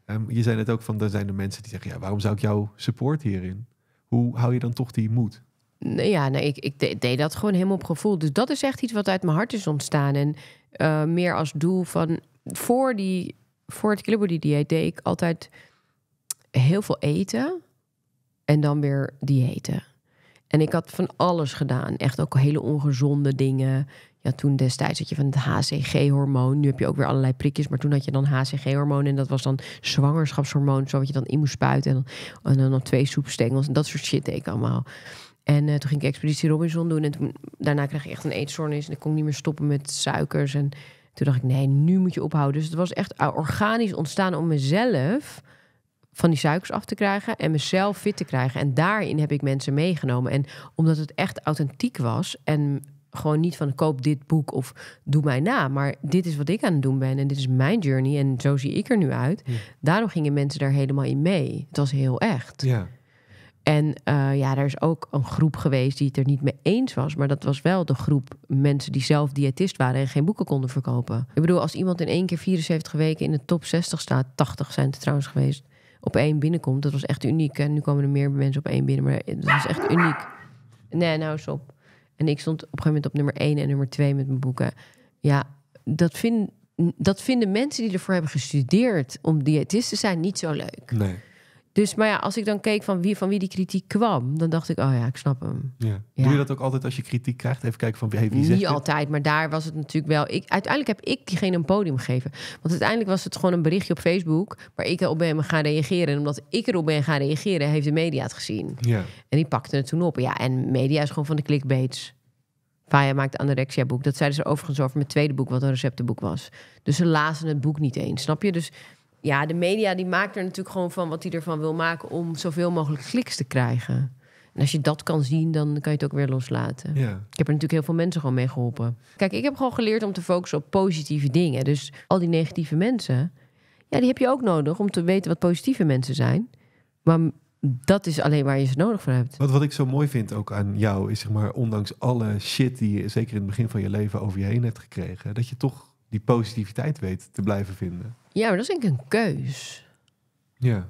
Ehm, je zei net ook van, er zijn de mensen die zeggen, ja, waarom zou ik jou support hierin? Hoe hou je dan toch die moed? Ja, nee, ik, ik deed dat gewoon helemaal op gevoel. Dus dat is echt iets wat uit mijn hart is ontstaan. En eh, meer als doel van... Voor, die, voor het Kilbody dieet deed ik altijd heel veel eten. En dan weer diëten. En ik had van alles gedaan. Echt ook hele ongezonde dingen. Ja, toen destijds had je van het HCG-hormoon. Nu heb je ook weer allerlei prikjes. Maar toen had je dan HCG-hormoon. En dat was dan zwangerschapshormoon. Zo wat je dan in moest spuiten. En dan, en dan nog twee soepstengels. En dat soort shit deed ik allemaal. En eh, toen ging ik Expeditie Robinson doen. En daarna kreeg ik echt een eetstoornis. En ik kon niet meer stoppen met suikers. En toen dacht ik, nee, nu moet je ophouden. Dus het was echt ah, organisch ontstaan om mezelf van die suikers af te krijgen en mezelf fit te krijgen. En daarin heb ik mensen meegenomen. En omdat het echt authentiek was en gewoon niet van koop dit boek of doe mij na, maar dit is wat ik aan het doen ben en dit is mijn journey en zo zie ik er nu uit. Ja. Daarom gingen mensen daar helemaal in mee. Het was heel echt. Ja. En eh, ja, er is ook een groep geweest die het er niet mee eens was. Maar dat was wel de groep mensen die zelf diëtist waren en geen boeken konden verkopen. Ik bedoel, als iemand in één keer 74 weken in de top 60 staat, 80 zijn het trouwens geweest, op één binnenkomt, dat was echt uniek. En nu komen er meer mensen op één binnen, maar dat is echt uniek. Nee, nou eens op. En ik stond op een gegeven moment op nummer 1 en nummer 2 met mijn boeken. Ja, dat, vind, dat vinden mensen die ervoor hebben gestudeerd om diëtist te zijn niet zo leuk. Nee. Dus, maar ja, als ik dan keek van wie, van wie die kritiek kwam, dan dacht ik, oh ja, ik snap hem. Ja. Doe je dat ook altijd als je kritiek krijgt? Even kijken van hey, wie zegt Niet altijd, maar daar was het natuurlijk wel. Ik, uiteindelijk heb ik diegene een podium gegeven. Want uiteindelijk was het gewoon een berichtje op Facebook waar ik op ben gaan reageren. En omdat ik erop ben gaan reageren, heeft de media het gezien. Ja. En die pakte het toen op. Ja, en media is gewoon van de clickbaits. Faya maakt anorexia boek. Dat zeiden ze overigens over mijn tweede boek, wat een receptenboek was. Dus ze lazen het boek niet eens, snap je? Dus ja, de media die maakt er natuurlijk gewoon van wat hij ervan wil maken om zoveel mogelijk kliks te krijgen. En als je dat kan zien, dan kan je het ook weer loslaten. Ik heb er natuurlijk heel veel mensen gewoon mee geholpen. Kijk, ik heb gewoon geleerd om te focussen op positieve dingen. Dus al die negatieve mensen, ja, die heb je ook nodig om te weten wat positieve mensen zijn. Maar dat is alleen waar je ze nodig voor hebt. Wat, wat ik zo mooi vind ook aan jou is, zeg maar, ondanks alle shit die je zeker in het begin van je leven over je heen hebt gekregen, dat je toch die positiviteit weet te blijven vinden. Ja, maar dat is een keus. Ja.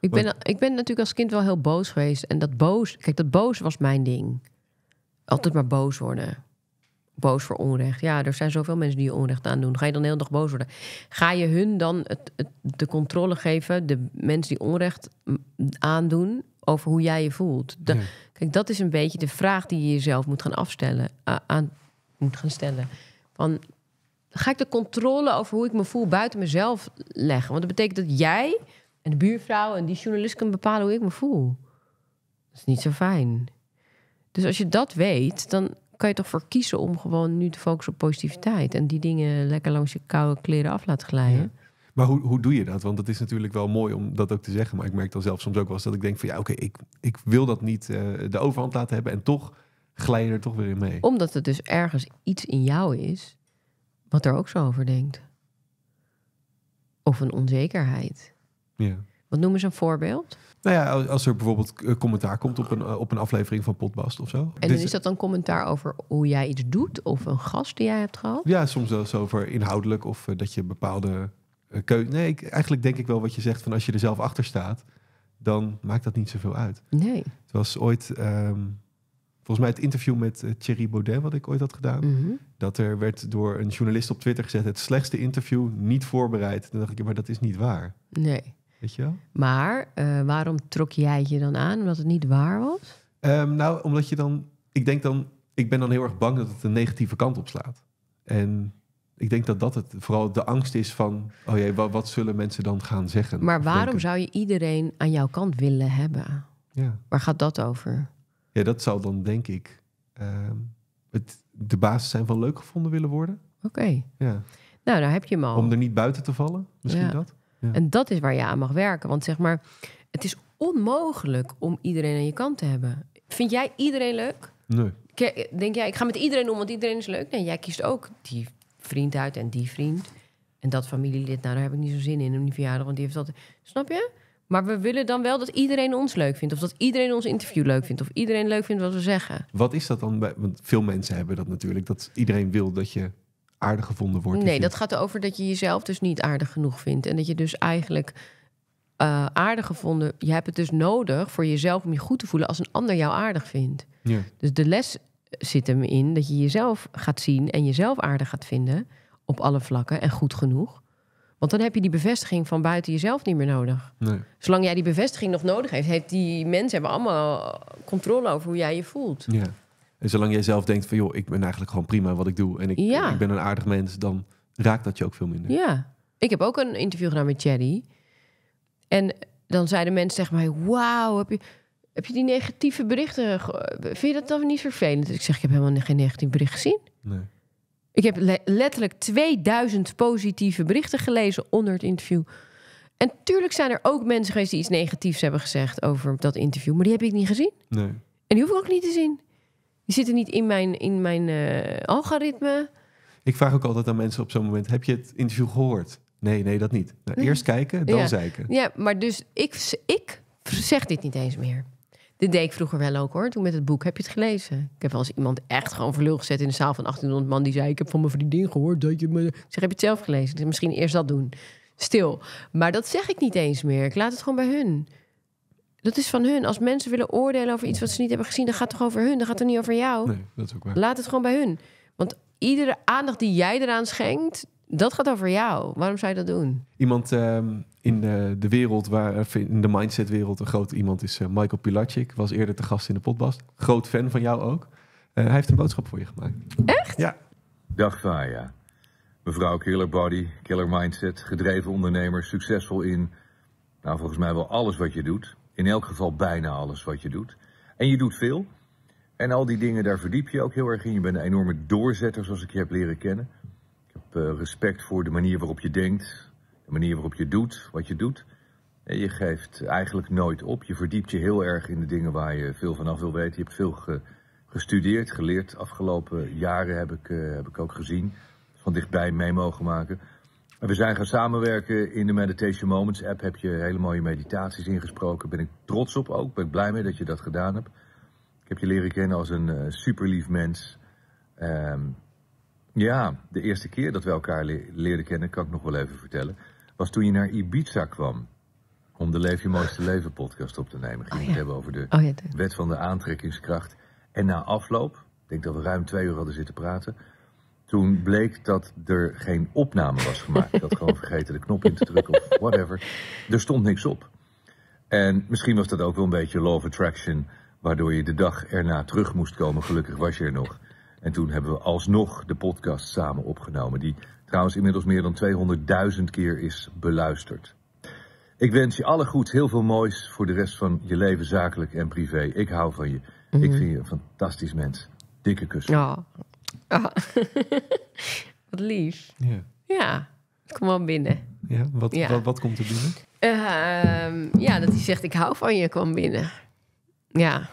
Ik ben, ik ben natuurlijk als kind wel heel boos geweest. En dat boos, kijk, dat boos was mijn ding. Altijd maar boos worden. Boos voor onrecht. Ja, er zijn zoveel mensen die je onrecht aandoen. Ga je dan heel dag boos worden? Ga je hun dan het, de controle geven, de mensen die onrecht aandoen, over hoe jij je voelt? Kijk, dat is een beetje de vraag die je jezelf moet gaan afstellen, aan moet gaan stellen. Van ga ik de controle over hoe ik me voel buiten mezelf leggen. Want dat betekent dat jij en de buurvrouw en die journalist kunnen bepalen hoe ik me voel. Dat is niet zo fijn. Dus als je dat weet, dan kan je toch voor kiezen om gewoon nu te focussen op positiviteit. En die dingen lekker langs je koude kleren af laten glijden. Maar hoe, hoe doe je dat? Want het is natuurlijk wel mooi om dat ook te zeggen. Maar ik merk dan zelf soms ook wel eens dat ik denk van ja, oké, ik, ik wil dat niet eh, de overhand laten hebben. En toch glij je er toch weer in mee. Omdat het dus ergens iets in jou is wat er ook zo over denkt. Of een onzekerheid. Ja. Wat noemen ze een voorbeeld? Nou ja, als er bijvoorbeeld commentaar komt op een, eh, op een aflevering van Podbast of zo. En dus- is dat dan commentaar over hoe jij iets doet of een gast die jij hebt gehad? Ja, soms wel zo over inhoudelijk of eh, dat je bepaalde eh, keuze. Nee, eigenlijk denk ik wel wat je zegt van als je er zelf achter staat, dan maakt dat niet zoveel uit. Nee. Het was ooit, ehm, volgens mij, het interview met Thierry Baudet, wat ik ooit had gedaan. Mhm dat er werd door een journalist op Twitter gezet... het slechtste interview, niet voorbereid. Dan dacht ik, maar dat is niet waar. Nee. Weet je wel? Maar eh, waarom trok jij het je dan aan? Omdat het niet waar was? Ehm, nou, omdat je dan... Ik denk dan... Ik ben dan heel erg bang dat het een negatieve kant op slaat. En ik denk dat dat het vooral de angst is van... oh jee, wat, zullen mensen dan gaan zeggen? Maar waarom zou je iedereen aan jouw kant willen hebben? Ja. Waar gaat dat over? Ja, dat zou dan denk ik... Ehm, het, de basis zijn van leuk gevonden willen worden. Oké. Ja. Nou, daar heb je hem al. Om er niet buiten te vallen, misschien ja. dat. Ja. En dat is waar je aan mag werken. Want zeg maar, het is onmogelijk om iedereen aan je kant te hebben. Vind jij iedereen leuk? Nee. Denk jij, ik ga met iedereen om, want iedereen is leuk? Nee, jij kiest ook die vriend uit en die vriend. En dat familielid, nou, daar heb ik niet zo zin in om die verjaardag, want die heeft dat. Snap je? Maar we willen dan wel dat iedereen ons leuk vindt. Of dat iedereen ons interview leuk vindt. Of iedereen leuk vindt wat we zeggen. Wat is dat dan? Bij, want veel mensen hebben dat natuurlijk. Dat iedereen wil dat je aardig gevonden wordt. Nee, dat gaat over dat je jezelf dus niet aardig genoeg vindt. En dat je dus eigenlijk eh, aardig gevonden... Je hebt het dus nodig voor jezelf om je goed te voelen... als een ander jou aardig vindt. Ja. Dus de les zit hem in dat je jezelf gaat zien... en jezelf aardig gaat vinden op alle vlakken en goed genoeg. Want dan heb je die bevestiging van buiten jezelf niet meer nodig. Nee. Zolang jij die bevestiging nog nodig heeft, heeft die mensen hebben allemaal eh, controle over hoe jij je voelt. Ja. En zolang jij zelf denkt van joh, ik ben eigenlijk gewoon prima wat ik doe en ik, ik ben een aardig mens, dan raakt dat je ook veel minder. Ja. Ik heb ook een interview gedaan met Jerry. En dan zeiden mensen tegen mij: Wauw, heb je, heb je die negatieve berichten? Vind je dat dan niet vervelend? Dus ik zeg: Ik heb helemaal geen negatief bericht gezien. Nee. Ik heb letterlijk 2000 positieve berichten gelezen onder het interview. En tuurlijk zijn er ook mensen geweest die iets negatiefs hebben gezegd over dat interview. Maar die heb ik niet gezien. Nee. En die hoef ik ook niet te zien. Die zitten niet in mijn, in mijn eh, algoritme. Ik vraag ook altijd aan mensen op zo'n moment: heb je het interview gehoord? Nee, nee, dat niet. Nou, mhm. eerst kijken, dan ja. zeiken. Ja, maar dus ik, ik zeg dit niet eens meer. Dit deed ik vroeger wel ook hoor. Toen met het boek heb je het gelezen. Ik heb wel eens iemand echt gewoon verlul gezet in de zaal van 1800 man. Die zei: Ik heb van mijn vriendin gehoord dat je me. zeg: Heb je het zelf gelezen? Dus misschien eerst dat doen. Stil. Maar dat zeg ik niet eens meer. Ik laat het gewoon bij hun. Dat is van hun. Als mensen willen oordelen over iets wat ze niet hebben gezien, dan gaat het toch over hun. Dan gaat het niet over jou. Nee, dat is ook waar. Laat het gewoon bij hun. Want iedere aandacht die jij eraan schenkt, dat gaat over jou. Waarom zou je dat doen? Iemand ehm, in de, de, wereld, waar, in de mindset-wereld, een groot iemand is eh, Michael Pilacic. Was eerder te gast in de podcast. Groot fan van jou ook. Eh, hij heeft een boodschap voor je gemaakt. Echt? Ja. Dag ja. Mevrouw Killer Body, Killer Mindset, gedreven ondernemer, succesvol in, nou volgens mij wel alles wat je doet. In elk geval bijna alles wat je doet. En je doet veel. En al die dingen, daar verdiep je ook heel erg in. Je bent een enorme doorzetter, zoals ik je heb leren kennen. Eh, respect voor de manier waarop je denkt, de manier waarop je doet, wat je doet. En je geeft eigenlijk nooit op. Je verdiept je heel erg in de dingen waar je veel vanaf wil weten. Je hebt veel gestudeerd, geleerd. Afgelopen jaren heb ik, eh, heb ik ook gezien, van dichtbij mee mogen maken. we zijn gaan samenwerken in de Meditation Moments app. Heb je hele mooie meditaties ingesproken. Ben ik trots op ook. Ben ik blij mee dat je dat gedaan hebt. Ik heb je leren kennen als een uh, superlief mens. Ehm ja, de eerste keer dat we elkaar leerden kennen, kan ik nog wel even vertellen, was toen je naar Ibiza kwam. Om de Leef je mooiste leven podcast op te nemen. Ging oh het hebben over oh de wet van de aantrekkingskracht. En na afloop, ik denk dat we ruim twee uur hadden zitten praten. Toen bleek dat er geen opname was gemaakt. Ik had gewoon [laughs] vergeten de knop in te drukken of whatever. Er stond niks op. En misschien was dat ook wel een beetje law of attraction. Waardoor je de dag erna terug moest komen. Gelukkig was je er nog. En toen hebben we alsnog de podcast samen opgenomen, die trouwens inmiddels meer dan 200.000 keer is beluisterd. Ik wens je alle goeds, heel veel moois voor de rest van je leven, zakelijk en privé. Ik hou van je. Mhm. Ik vind je een fantastisch mens. Dikke kus. Oh. [laughs] wat lief. Ja. ja, kom wel binnen. Ja, wat, Wat, wat, komt er binnen? Ehm, ja, dat hij zegt ik hou van je kwam binnen. Ja.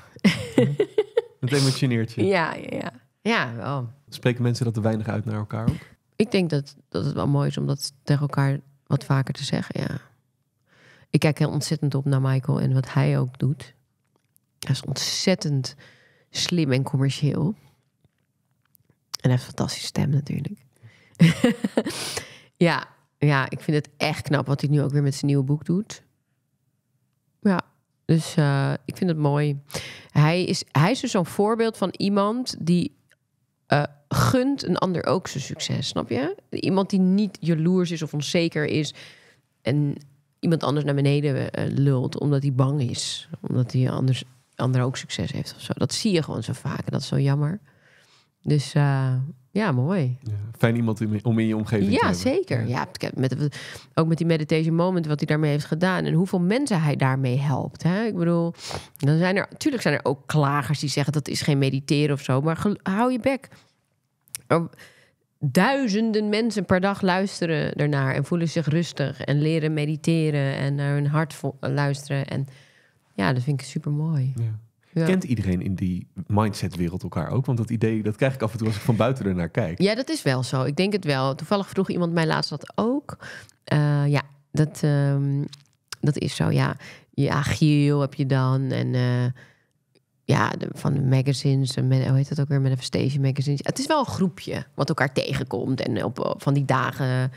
Het emotioneert je. Ja, ja, ja. Ja, wel. Spreken mensen dat er weinig uit naar elkaar ook? Ik denk dat, dat het wel mooi is om dat tegen elkaar wat vaker te zeggen, ja. Ik kijk heel ontzettend op naar Michael en wat hij ook doet. Hij is ontzettend slim en commercieel. En heeft een fantastische stem natuurlijk. [laughs] ja, ja, ik vind het echt knap wat hij nu ook weer met zijn nieuwe boek doet. Ja, dus eh, ik vind het mooi. Hij is, hij is dus zo'n voorbeeld van iemand die eh, gunt een ander ook zijn succes, snap je? Iemand die niet jaloers is of onzeker is en iemand anders naar beneden eh, lult omdat hij bang is, omdat hij anders ander ook succes heeft of zo. Dat zie je gewoon zo vaak en dat is zo jammer. Dus eh, ja, mooi. Ja, fijn iemand om in je omgeving ja, te hebben. Zeker. Ja, zeker. met, ook met die meditation moment, wat hij daarmee heeft gedaan en hoeveel mensen hij daarmee helpt. Hè? Ik bedoel, dan zijn er, natuurlijk zijn er ook klagers die zeggen dat is geen mediteren of zo, maar hou je bek. duizenden mensen per dag luisteren ernaar en voelen zich rustig en leren mediteren en naar hun hart luisteren. En ja, dat vind ik super mooi. Ja. Kent iedereen in die mindset-wereld elkaar ook? Want dat idee, dat krijg ik af en toe als ik van buiten ernaar kijk. Ja, dat is wel zo. Ik denk het wel. Toevallig vroeg iemand mij laatst dat ook. Eh, ja, dat, ehm, dat is zo, ja. Ja, Giel heb je dan. En eh, ja, van de magazines. hoe heet dat ook weer? Manifestation magazines. Het is wel een groepje wat elkaar tegenkomt. En op, van die dagen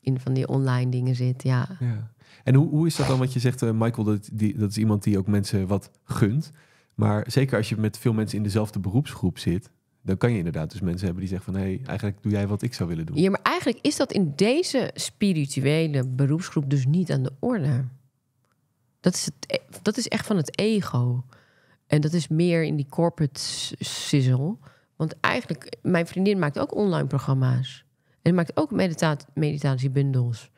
in van die online dingen zit, ja. ja. En hoe, hoe is dat dan? wat je zegt, eh, Michael, dat, die, dat is iemand die ook mensen wat gunt. Maar zeker als je met veel mensen in dezelfde beroepsgroep zit, dan kan je inderdaad dus mensen hebben die zeggen van hé, hey, eigenlijk doe jij wat ik zou willen doen. Ja, maar eigenlijk is dat in deze spirituele beroepsgroep dus niet aan de orde. Dat is, het, e-, dat is echt van het ego. En dat is meer in die corporate sizzle. Want eigenlijk, mijn vriendin maakt ook online programma's. En maakt ook meditatiebundels.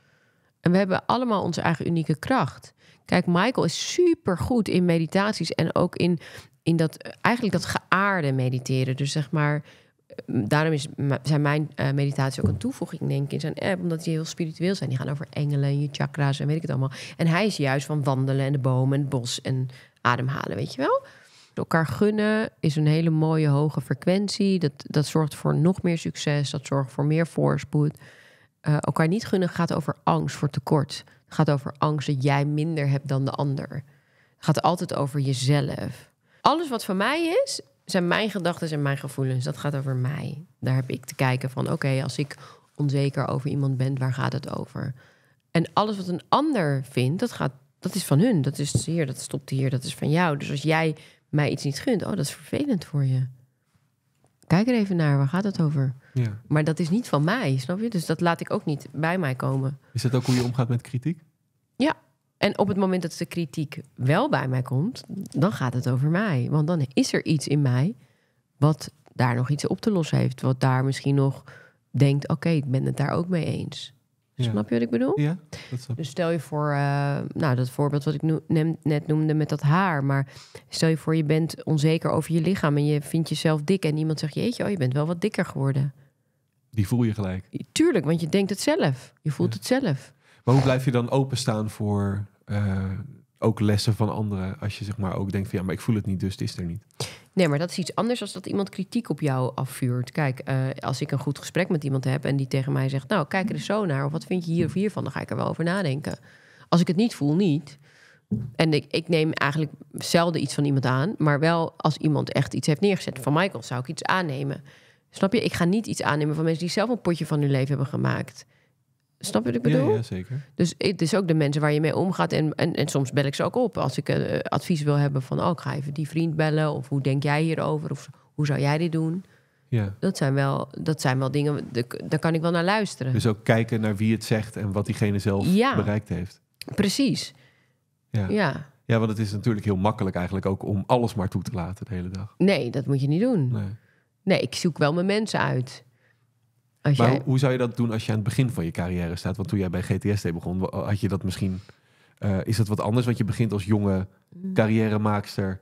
En we hebben allemaal onze eigen unieke kracht. Kijk, Michael is super goed in meditaties en ook in, in dat, eigenlijk dat geaarde mediteren. Dus zeg maar, eh, daarom is, zijn mijn eh, meditaties ook een toevoeging, denk ik, in zijn Omdat die heel spiritueel zijn. Die gaan over engelen en je chakra's en weet ik het allemaal. En hij is juist van wandelen en de bomen en het bos en ademhalen, weet je wel? Elkaar gunnen is een hele mooie hoge frequentie. Dat, dat zorgt voor nog meer succes. Dat zorgt voor meer voorspoed. Eh, elkaar niet gunnen gaat over angst voor tekort. Het gaat over angst dat jij minder hebt dan de ander. Het gaat altijd over jezelf. Alles wat van mij is, zijn mijn gedachten en mijn gevoelens. Dat gaat over mij. Daar heb ik te kijken van, oké, als ik onzeker over iemand ben, waar gaat het over? En alles wat een ander vindt, dat, gaat, dat is van hun. Dat is hier, dat stopt hier, dat is van jou. Dus als jij mij iets niet gunt, oh, dat is vervelend voor je kijk er even naar, waar gaat het over? Ja. Maar dat is niet van mij, snap je? Dus dat laat ik ook niet bij mij komen. Is dat ook hoe je omgaat met kritiek? Ja. En op het moment dat de kritiek wel bij mij komt, dan gaat het over mij. Want dan is er iets in mij wat daar nog iets op te lossen heeft. Wat daar misschien nog denkt, oké, ik ben het daar ook mee eens. Snap je wat ik bedoel? Ja, Dus stel je voor, eh, nou dat voorbeeld wat ik no net noemde met dat haar. Maar stel je voor, je bent onzeker over je lichaam en je vindt jezelf dik. En iemand zegt, jeetje, oh, je bent wel wat dikker geworden. Die voel je gelijk. Tuurlijk, want je denkt het zelf. Je voelt het zelf. Maar hoe blijf je dan openstaan voor eh, ook lessen van anderen? Als je zeg maar ook denkt van, ja, maar ik voel het niet, dus het is er niet. Nee, maar dat is iets anders als dat iemand kritiek op jou afvuurt. Kijk, eh, als ik een goed gesprek met iemand heb en die tegen mij zegt: Nou, kijk er eens zo naar, of wat vind je hier of hiervan, dan ga ik er wel over nadenken. Als ik het niet voel, niet. En ik, ik neem eigenlijk zelden iets van iemand aan, maar wel als iemand echt iets heeft neergezet. Van Michael zou ik iets aannemen. Snap je? Ik ga niet iets aannemen van mensen die zelf een potje van hun leven hebben gemaakt. Snap je wat ik bedoel? Ja, zeker. Dus het is ook de mensen waar je mee omgaat. En, en, en soms bel ik ze ook op als ik eh, advies wil hebben van... oh, ik ga even die vriend bellen. Of hoe denk jij hierover? Of hoe zou jij dit doen? Ja. Dat, zijn wel, dat zijn wel dingen, daar kan ik wel naar luisteren. Dus ook kijken naar wie het zegt en wat diegene zelf bereikt heeft. Precies. Ja. ja. Ja, want het is natuurlijk heel makkelijk eigenlijk ook om alles maar toe te laten de hele dag. Nee, dat moet je niet doen. Nee, nee ik zoek wel mijn mensen uit maar hoe zou je dat doen als je aan het begin van je carrière staat? Want toen jij bij GTSD begon, had je dat misschien. Eh, is dat wat anders? Want je begint als jonge mm. carrièremaakster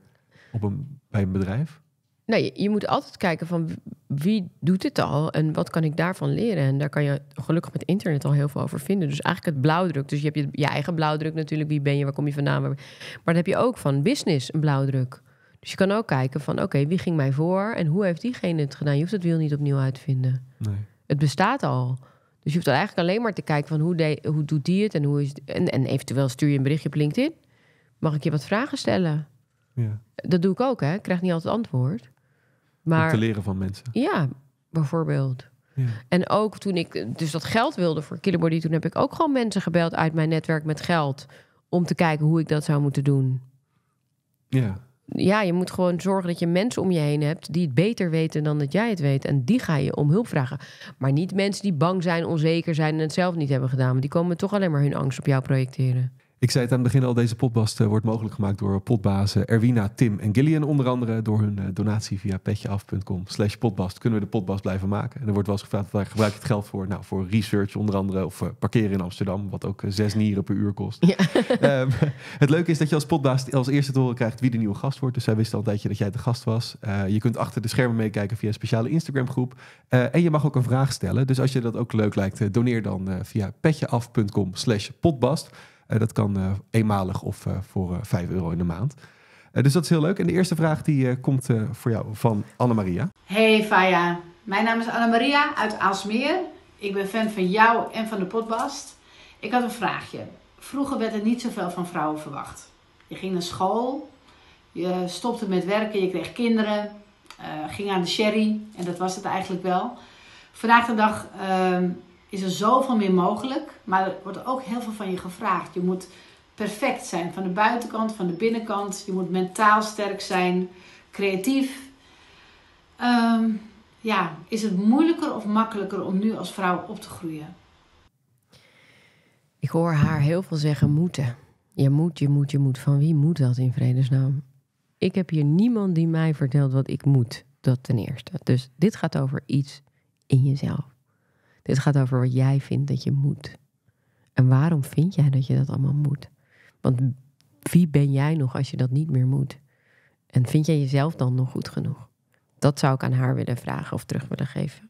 op een, bij een bedrijf? Nee, je, moet altijd kijken van wie doet het al en wat kan ik daarvan leren. En daar kan je gelukkig met internet al heel veel over vinden. Dus eigenlijk het blauwdruk. Dus je hebt je, eigen blauwdruk natuurlijk. Wie ben je, waar kom je vandaan? Maar dan heb je ook van business een blauwdruk. Dus je kan ook kijken van oké, wie ging mij voor en hoe heeft diegene het gedaan? Je hoeft het wiel niet opnieuw uitvinden. Nee het bestaat al. Dus je hoeft dan eigenlijk alleen maar te kijken van hoe, de, hoe doet die het en hoe is. En, en eventueel stuur je een berichtje op LinkedIn. Mag ik je wat vragen stellen? Ja. Dat doe ik ook, hè? Ik krijg niet altijd antwoord. Maar, te leren van mensen. Ja, bijvoorbeeld. Ja. En ook toen ik dus dat geld wilde voor Killerbody, toen heb ik ook gewoon mensen gebeld uit mijn netwerk met geld. Om te kijken hoe ik dat zou moeten doen. Ja ja, je moet gewoon zorgen dat je mensen om je heen hebt die het beter weten dan dat jij het weet. En die ga je om hulp vragen. Maar niet mensen die bang zijn, onzeker zijn en het zelf niet hebben gedaan. Want die komen toch alleen maar hun angst op jou projecteren. Ik zei het aan het begin al, deze podcast eh, wordt mogelijk gemaakt door potbazen Erwina, Tim en Gillian. Onder andere door hun eh, donatie via petjeaf.com slash kunnen we de podcast blijven maken. En er wordt wel eens gevraagd, waar gebruik je het geld voor? Nou, voor research onder andere of eh, parkeren in Amsterdam, wat ook zes nieren per uur kost. [laughs] Ehm, het leuke is dat je als potbaas als eerste te horen krijgt wie de nieuwe gast wordt. Dus zij wisten al een tijdje dat jij de gast was. je kunt achter de schermen meekijken via een speciale Instagram groep. en je mag ook een vraag stellen. Dus als je dat ook leuk lijkt, doneer dan via petjeaf.com slash eh, dat kan eh, eenmalig of eh, voor 5 euro in de maand. dus dat is heel leuk. En de eerste vraag die komt voor jou van Annemaria. Hey Faya, mijn naam is Annemaria uit Aalsmeer. Ik ben fan van jou en van de podcast. Ik had een vraagje. Vroeger werd er niet zoveel van vrouwen verwacht. Je ging naar school, je stopte met werken, je kreeg kinderen, uh, ging aan de sherry en dat was het eigenlijk wel. Vandaag de dag ehm, is er zoveel meer mogelijk. Maar er wordt ook heel veel van je gevraagd. Je moet perfect zijn van de buitenkant, van de binnenkant. Je moet mentaal sterk zijn, creatief. Ehm, ja, is het moeilijker of makkelijker om nu als vrouw op te groeien? Ik hoor haar heel veel zeggen moeten. Je moet, je moet, je moet. Van wie moet dat in vredesnaam? Ik heb hier niemand die mij vertelt wat ik moet. Dat ten eerste. Dus dit gaat over iets in jezelf. Dit gaat over wat jij vindt dat je moet. En waarom vind jij dat je dat allemaal moet? Want wie ben jij nog als je dat niet meer moet? En vind jij jezelf dan nog goed genoeg? Dat zou ik aan haar willen vragen of terug willen geven.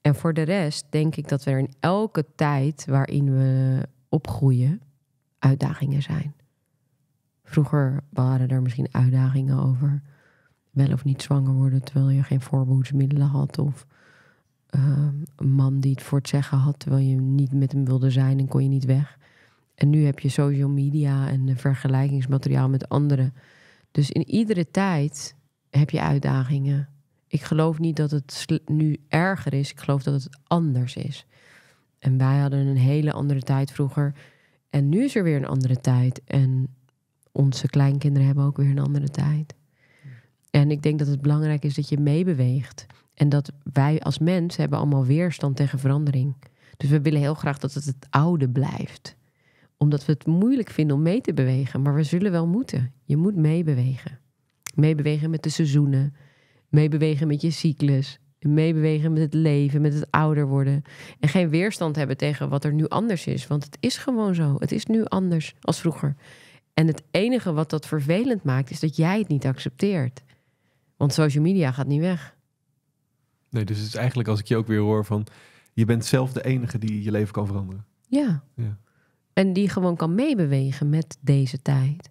En voor de rest denk ik dat er in elke tijd waarin we opgroeien uitdagingen zijn. Vroeger waren er misschien uitdagingen over wel of niet zwanger worden terwijl je geen voorbehoedsmiddelen had of Ehm, een man die het voor het zeggen had, terwijl je niet met hem wilde zijn en kon je niet weg. En nu heb je social media en vergelijkingsmateriaal met anderen. Dus in iedere tijd heb je uitdagingen. Ik geloof niet dat het nu erger is. Ik geloof dat het anders is. En wij hadden een hele andere tijd vroeger. En nu is er weer een andere tijd. En onze kleinkinderen hebben ook weer een andere tijd. En ik denk dat het belangrijk is dat je meebeweegt. En dat wij als mens hebben allemaal weerstand tegen verandering. Dus we willen heel graag dat het het oude blijft. Omdat we het moeilijk vinden om mee te bewegen. Maar we zullen wel moeten. Je moet meebewegen. Meebewegen met de seizoenen. Meebewegen met je cyclus. Meebewegen met het leven, met het ouder worden. En geen weerstand hebben tegen wat er nu anders is. Want het is gewoon zo. Het is nu anders als vroeger. En het enige wat dat vervelend maakt, is dat jij het niet accepteert. Want social media gaat niet weg. Nee, dus het is eigenlijk als ik je ook weer hoor van... je bent zelf de enige die je leven kan veranderen. Ja. ja. En die gewoon kan meebewegen met deze tijd.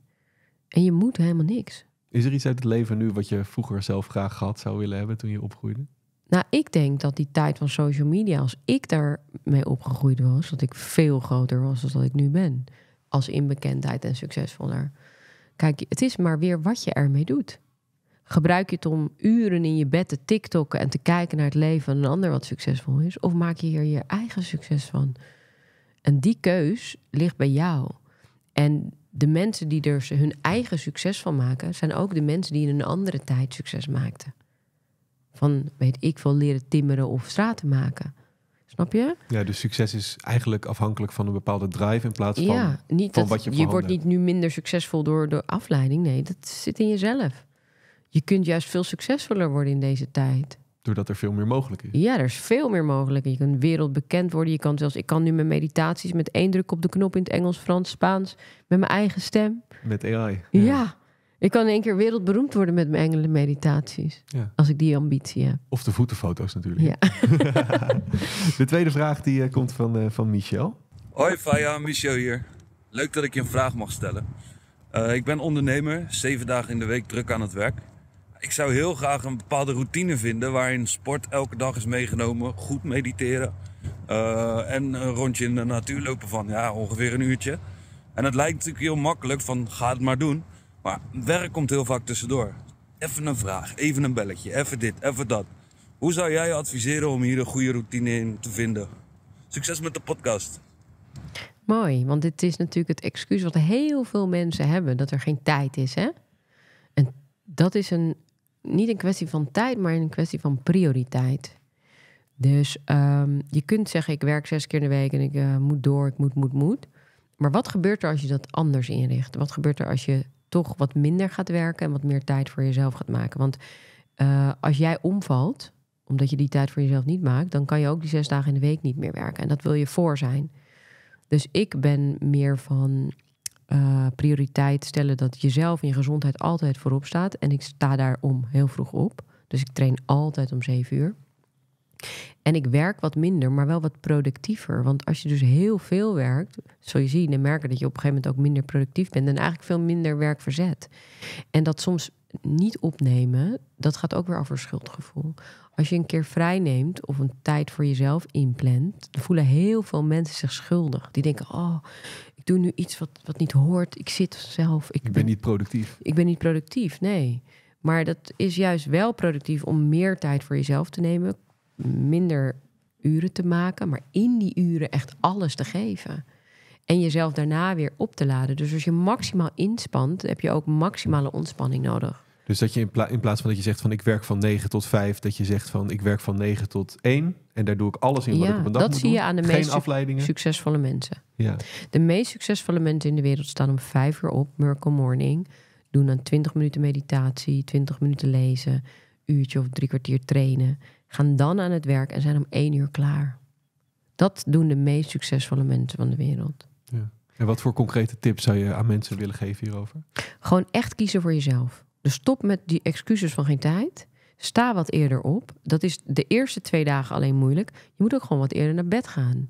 En je moet helemaal niks. Is er iets uit het leven nu wat je vroeger zelf graag gehad zou willen hebben toen je opgroeide? Nou, ik denk dat die tijd van social media, als ik daarmee opgegroeid was, dat ik veel groter was dan dat ik nu ben. Als inbekendheid en succesvoller. Kijk, het is maar weer wat je ermee doet. Gebruik je het om uren in je bed te tiktokken en te kijken naar het leven van een ander wat succesvol is? Of maak je hier je eigen succes van? En die keus ligt bij jou. En de mensen die er hun eigen succes van maken, zijn ook de mensen die in een andere tijd succes maakten. Van weet ik veel leren timmeren of straten maken. Snap je? Ja, dus succes is eigenlijk afhankelijk van een bepaalde drive in plaats van, ja, niet van wat je Je wordt eh, niet nu minder succesvol door, door afleiding. Nee, dat zit in jezelf je kunt juist veel succesvoller worden in deze tijd. Doordat er veel meer mogelijk is. Ja, er is veel meer mogelijk. Je kunt wereldbekend worden. Je kan zelfs, ik kan nu mijn meditaties met één druk op de knop in het Engels, Frans, Spaans, met mijn eigen stem. Met AI. Ja. Ik kan in één keer wereldberoemd worden met mijn engelen meditaties. Ja. Als ik die ambitie heb. Of de voetenfoto's natuurlijk. Ja. [laughs] de tweede vraag die eh, komt van, eh, van Michel. Hoi Faya, Michel hier. Leuk dat ik je een vraag mag stellen. Eh, ik ben ondernemer, zeven dagen in de week druk aan het werk. Ik zou heel graag een bepaalde routine vinden waarin sport elke dag is meegenomen. Goed mediteren. Eh, en een rondje in de natuur lopen van ja, ongeveer een uurtje. En het lijkt natuurlijk heel makkelijk van ga het maar doen. Maar werk komt heel vaak tussendoor. Even een vraag, even een belletje, even dit, even dat. Hoe zou jij adviseren om hier een goede routine in te vinden? Succes met de podcast. Mooi, want dit is natuurlijk het excuus wat heel veel mensen hebben: dat er geen tijd is. Hè? En dat is een niet een kwestie van tijd, maar een kwestie van prioriteit. Dus ehm, je kunt zeggen, ik werk zes keer in de week en ik eh, moet door, ik moet, moet, moet. Maar wat gebeurt er als je dat anders inricht? Wat gebeurt er als je toch wat minder gaat werken en wat meer tijd voor jezelf gaat maken? Want eh, als jij omvalt, omdat je die tijd voor jezelf niet maakt, dan kan je ook die zes dagen in de week niet meer werken. En dat wil je voor zijn. Dus ik ben meer van eh, prioriteit stellen dat jezelf en je gezondheid altijd voorop staat. En ik sta daarom heel vroeg op. Dus ik train altijd om zeven uur. En ik werk wat minder, maar wel wat productiever. Want als je dus heel veel werkt, zul je zien en merken dat je op een gegeven moment ook minder productief bent en eigenlijk veel minder werk verzet. En dat soms niet opnemen, dat gaat ook weer over schuldgevoel. Als je een keer vrij neemt of een tijd voor jezelf inplant, voelen heel veel mensen zich schuldig. Die denken: Oh, doe nu iets wat, wat niet hoort. Ik zit zelf. Ik, ben niet productief. Ik ben niet productief, nee. Maar dat is juist wel productief om meer tijd voor jezelf te nemen, minder uren te maken, maar in die uren echt alles te geven. En jezelf daarna weer op te laden. Dus als je maximaal inspant, heb je ook maximale ontspanning nodig. Dus dat je in, plaats van dat je zegt van ik werk van 9 tot 5, dat je zegt van ik werk van 9 tot 1 en daar doe ik alles in wat ik op een dag dat moet zie doen. je aan de Geen meest afleidingen. succesvolle mensen. Ja. De meest succesvolle mensen in de wereld staan om 5 uur op, miracle morning, doen dan 20 minuten meditatie, 20 minuten lezen, uurtje of drie kwartier trainen, gaan dan aan het werk en zijn om 1 uur klaar. Dat doen de meest succesvolle mensen van de wereld. Ja. En wat voor concrete tips zou je aan mensen willen geven hierover? Gewoon echt kiezen voor jezelf. Dus stop met die excuses van geen tijd. Sta wat eerder op. Dat is de eerste twee dagen alleen moeilijk. Je moet ook gewoon wat eerder naar bed gaan.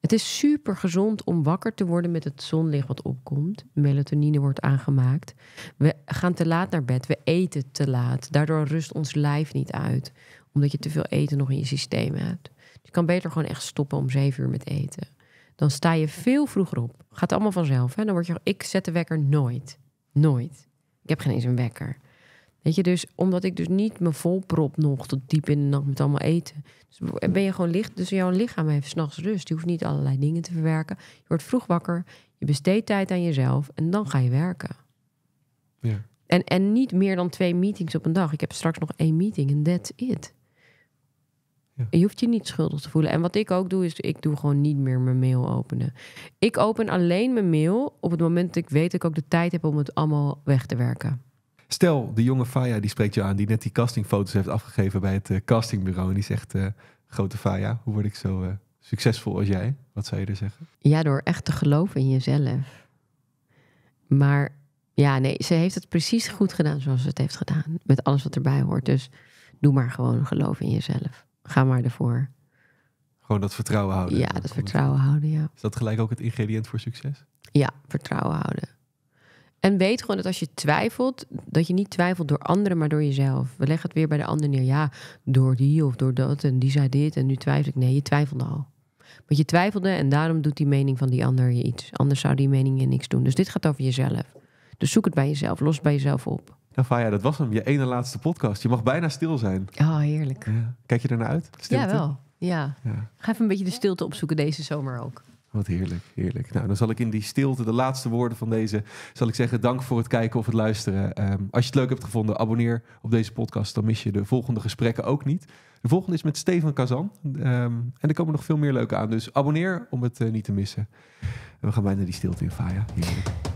Het is super gezond om wakker te worden met het zonlicht wat opkomt. Melatonine wordt aangemaakt. We gaan te laat naar bed. We eten te laat. Daardoor rust ons lijf niet uit. Omdat je te veel eten nog in je systeem hebt. je kan beter gewoon echt stoppen om zeven uur met eten. Dan sta je veel vroeger op. Gaat allemaal vanzelf. Hè? Dan word je, ik zet de wekker nooit. Nooit. Ik heb geen eens een wekker. Weet je, dus omdat ik dus niet me volprop nog tot diep in de nacht met allemaal eten. Dus ben je gewoon licht. Dus jouw lichaam heeft s'nachts rust. Je hoeft niet allerlei dingen te verwerken. Je wordt vroeg wakker. Je besteedt tijd aan jezelf. En dan ga je werken. Ja. En, en niet meer dan twee meetings op een dag. Ik heb straks nog één meeting en that's it. Je hoeft je niet schuldig te voelen. En wat ik ook doe, is ik doe gewoon niet meer mijn mail openen. Ik open alleen mijn mail op het moment dat ik weet dat ik ook de tijd heb om het allemaal weg te werken. Stel, de jonge Faya die spreekt je aan, die net die castingfoto's heeft afgegeven bij het eh, castingbureau. En die zegt, eh, grote Faya, hoe word ik zo eh, succesvol als jij? Wat zou je er zeggen? Ja, door echt te geloven in jezelf. Maar ja, nee, ze heeft het precies goed gedaan zoals ze het heeft gedaan. Met alles wat erbij hoort. Dus doe maar gewoon geloof in jezelf. Ga maar ervoor. Gewoon dat vertrouwen houden. Ja, dat vertrouwen houden, ja. Is dat gelijk ook het ingrediënt voor succes? Ja, vertrouwen houden. En weet gewoon dat als je twijfelt, dat je niet twijfelt door anderen, maar door jezelf. We leggen het weer bij de ander neer. Ja, door die of door dat en die zei dit en nu twijfel ik. Nee, je twijfelde al. Want je twijfelde en daarom doet die mening van die ander je iets. Anders zou die mening je niks doen. Dus dit gaat over jezelf. Dus zoek het bij jezelf, los bij jezelf op. Nou, Faya, dat was hem. Je ene laatste podcast. Je mag bijna stil zijn. Oh, heerlijk. Ja. Kijk je ernaar uit? Ja, wel. Ja. Ga even een beetje de stilte opzoeken deze zomer ook. Wat heerlijk, heerlijk. Nou, dan zal ik in die stilte, de laatste woorden van deze, zal ik zeggen dank voor het kijken of het luisteren. Ehm, als je het leuk hebt gevonden, abonneer op deze podcast. Dan mis je de volgende gesprekken ook niet. De volgende is met Steven Kazan. Ehm, en er komen nog veel meer leuke aan. Dus abonneer om het eh, niet te missen. En we gaan bijna die stilte in, Faya. Heerlijk.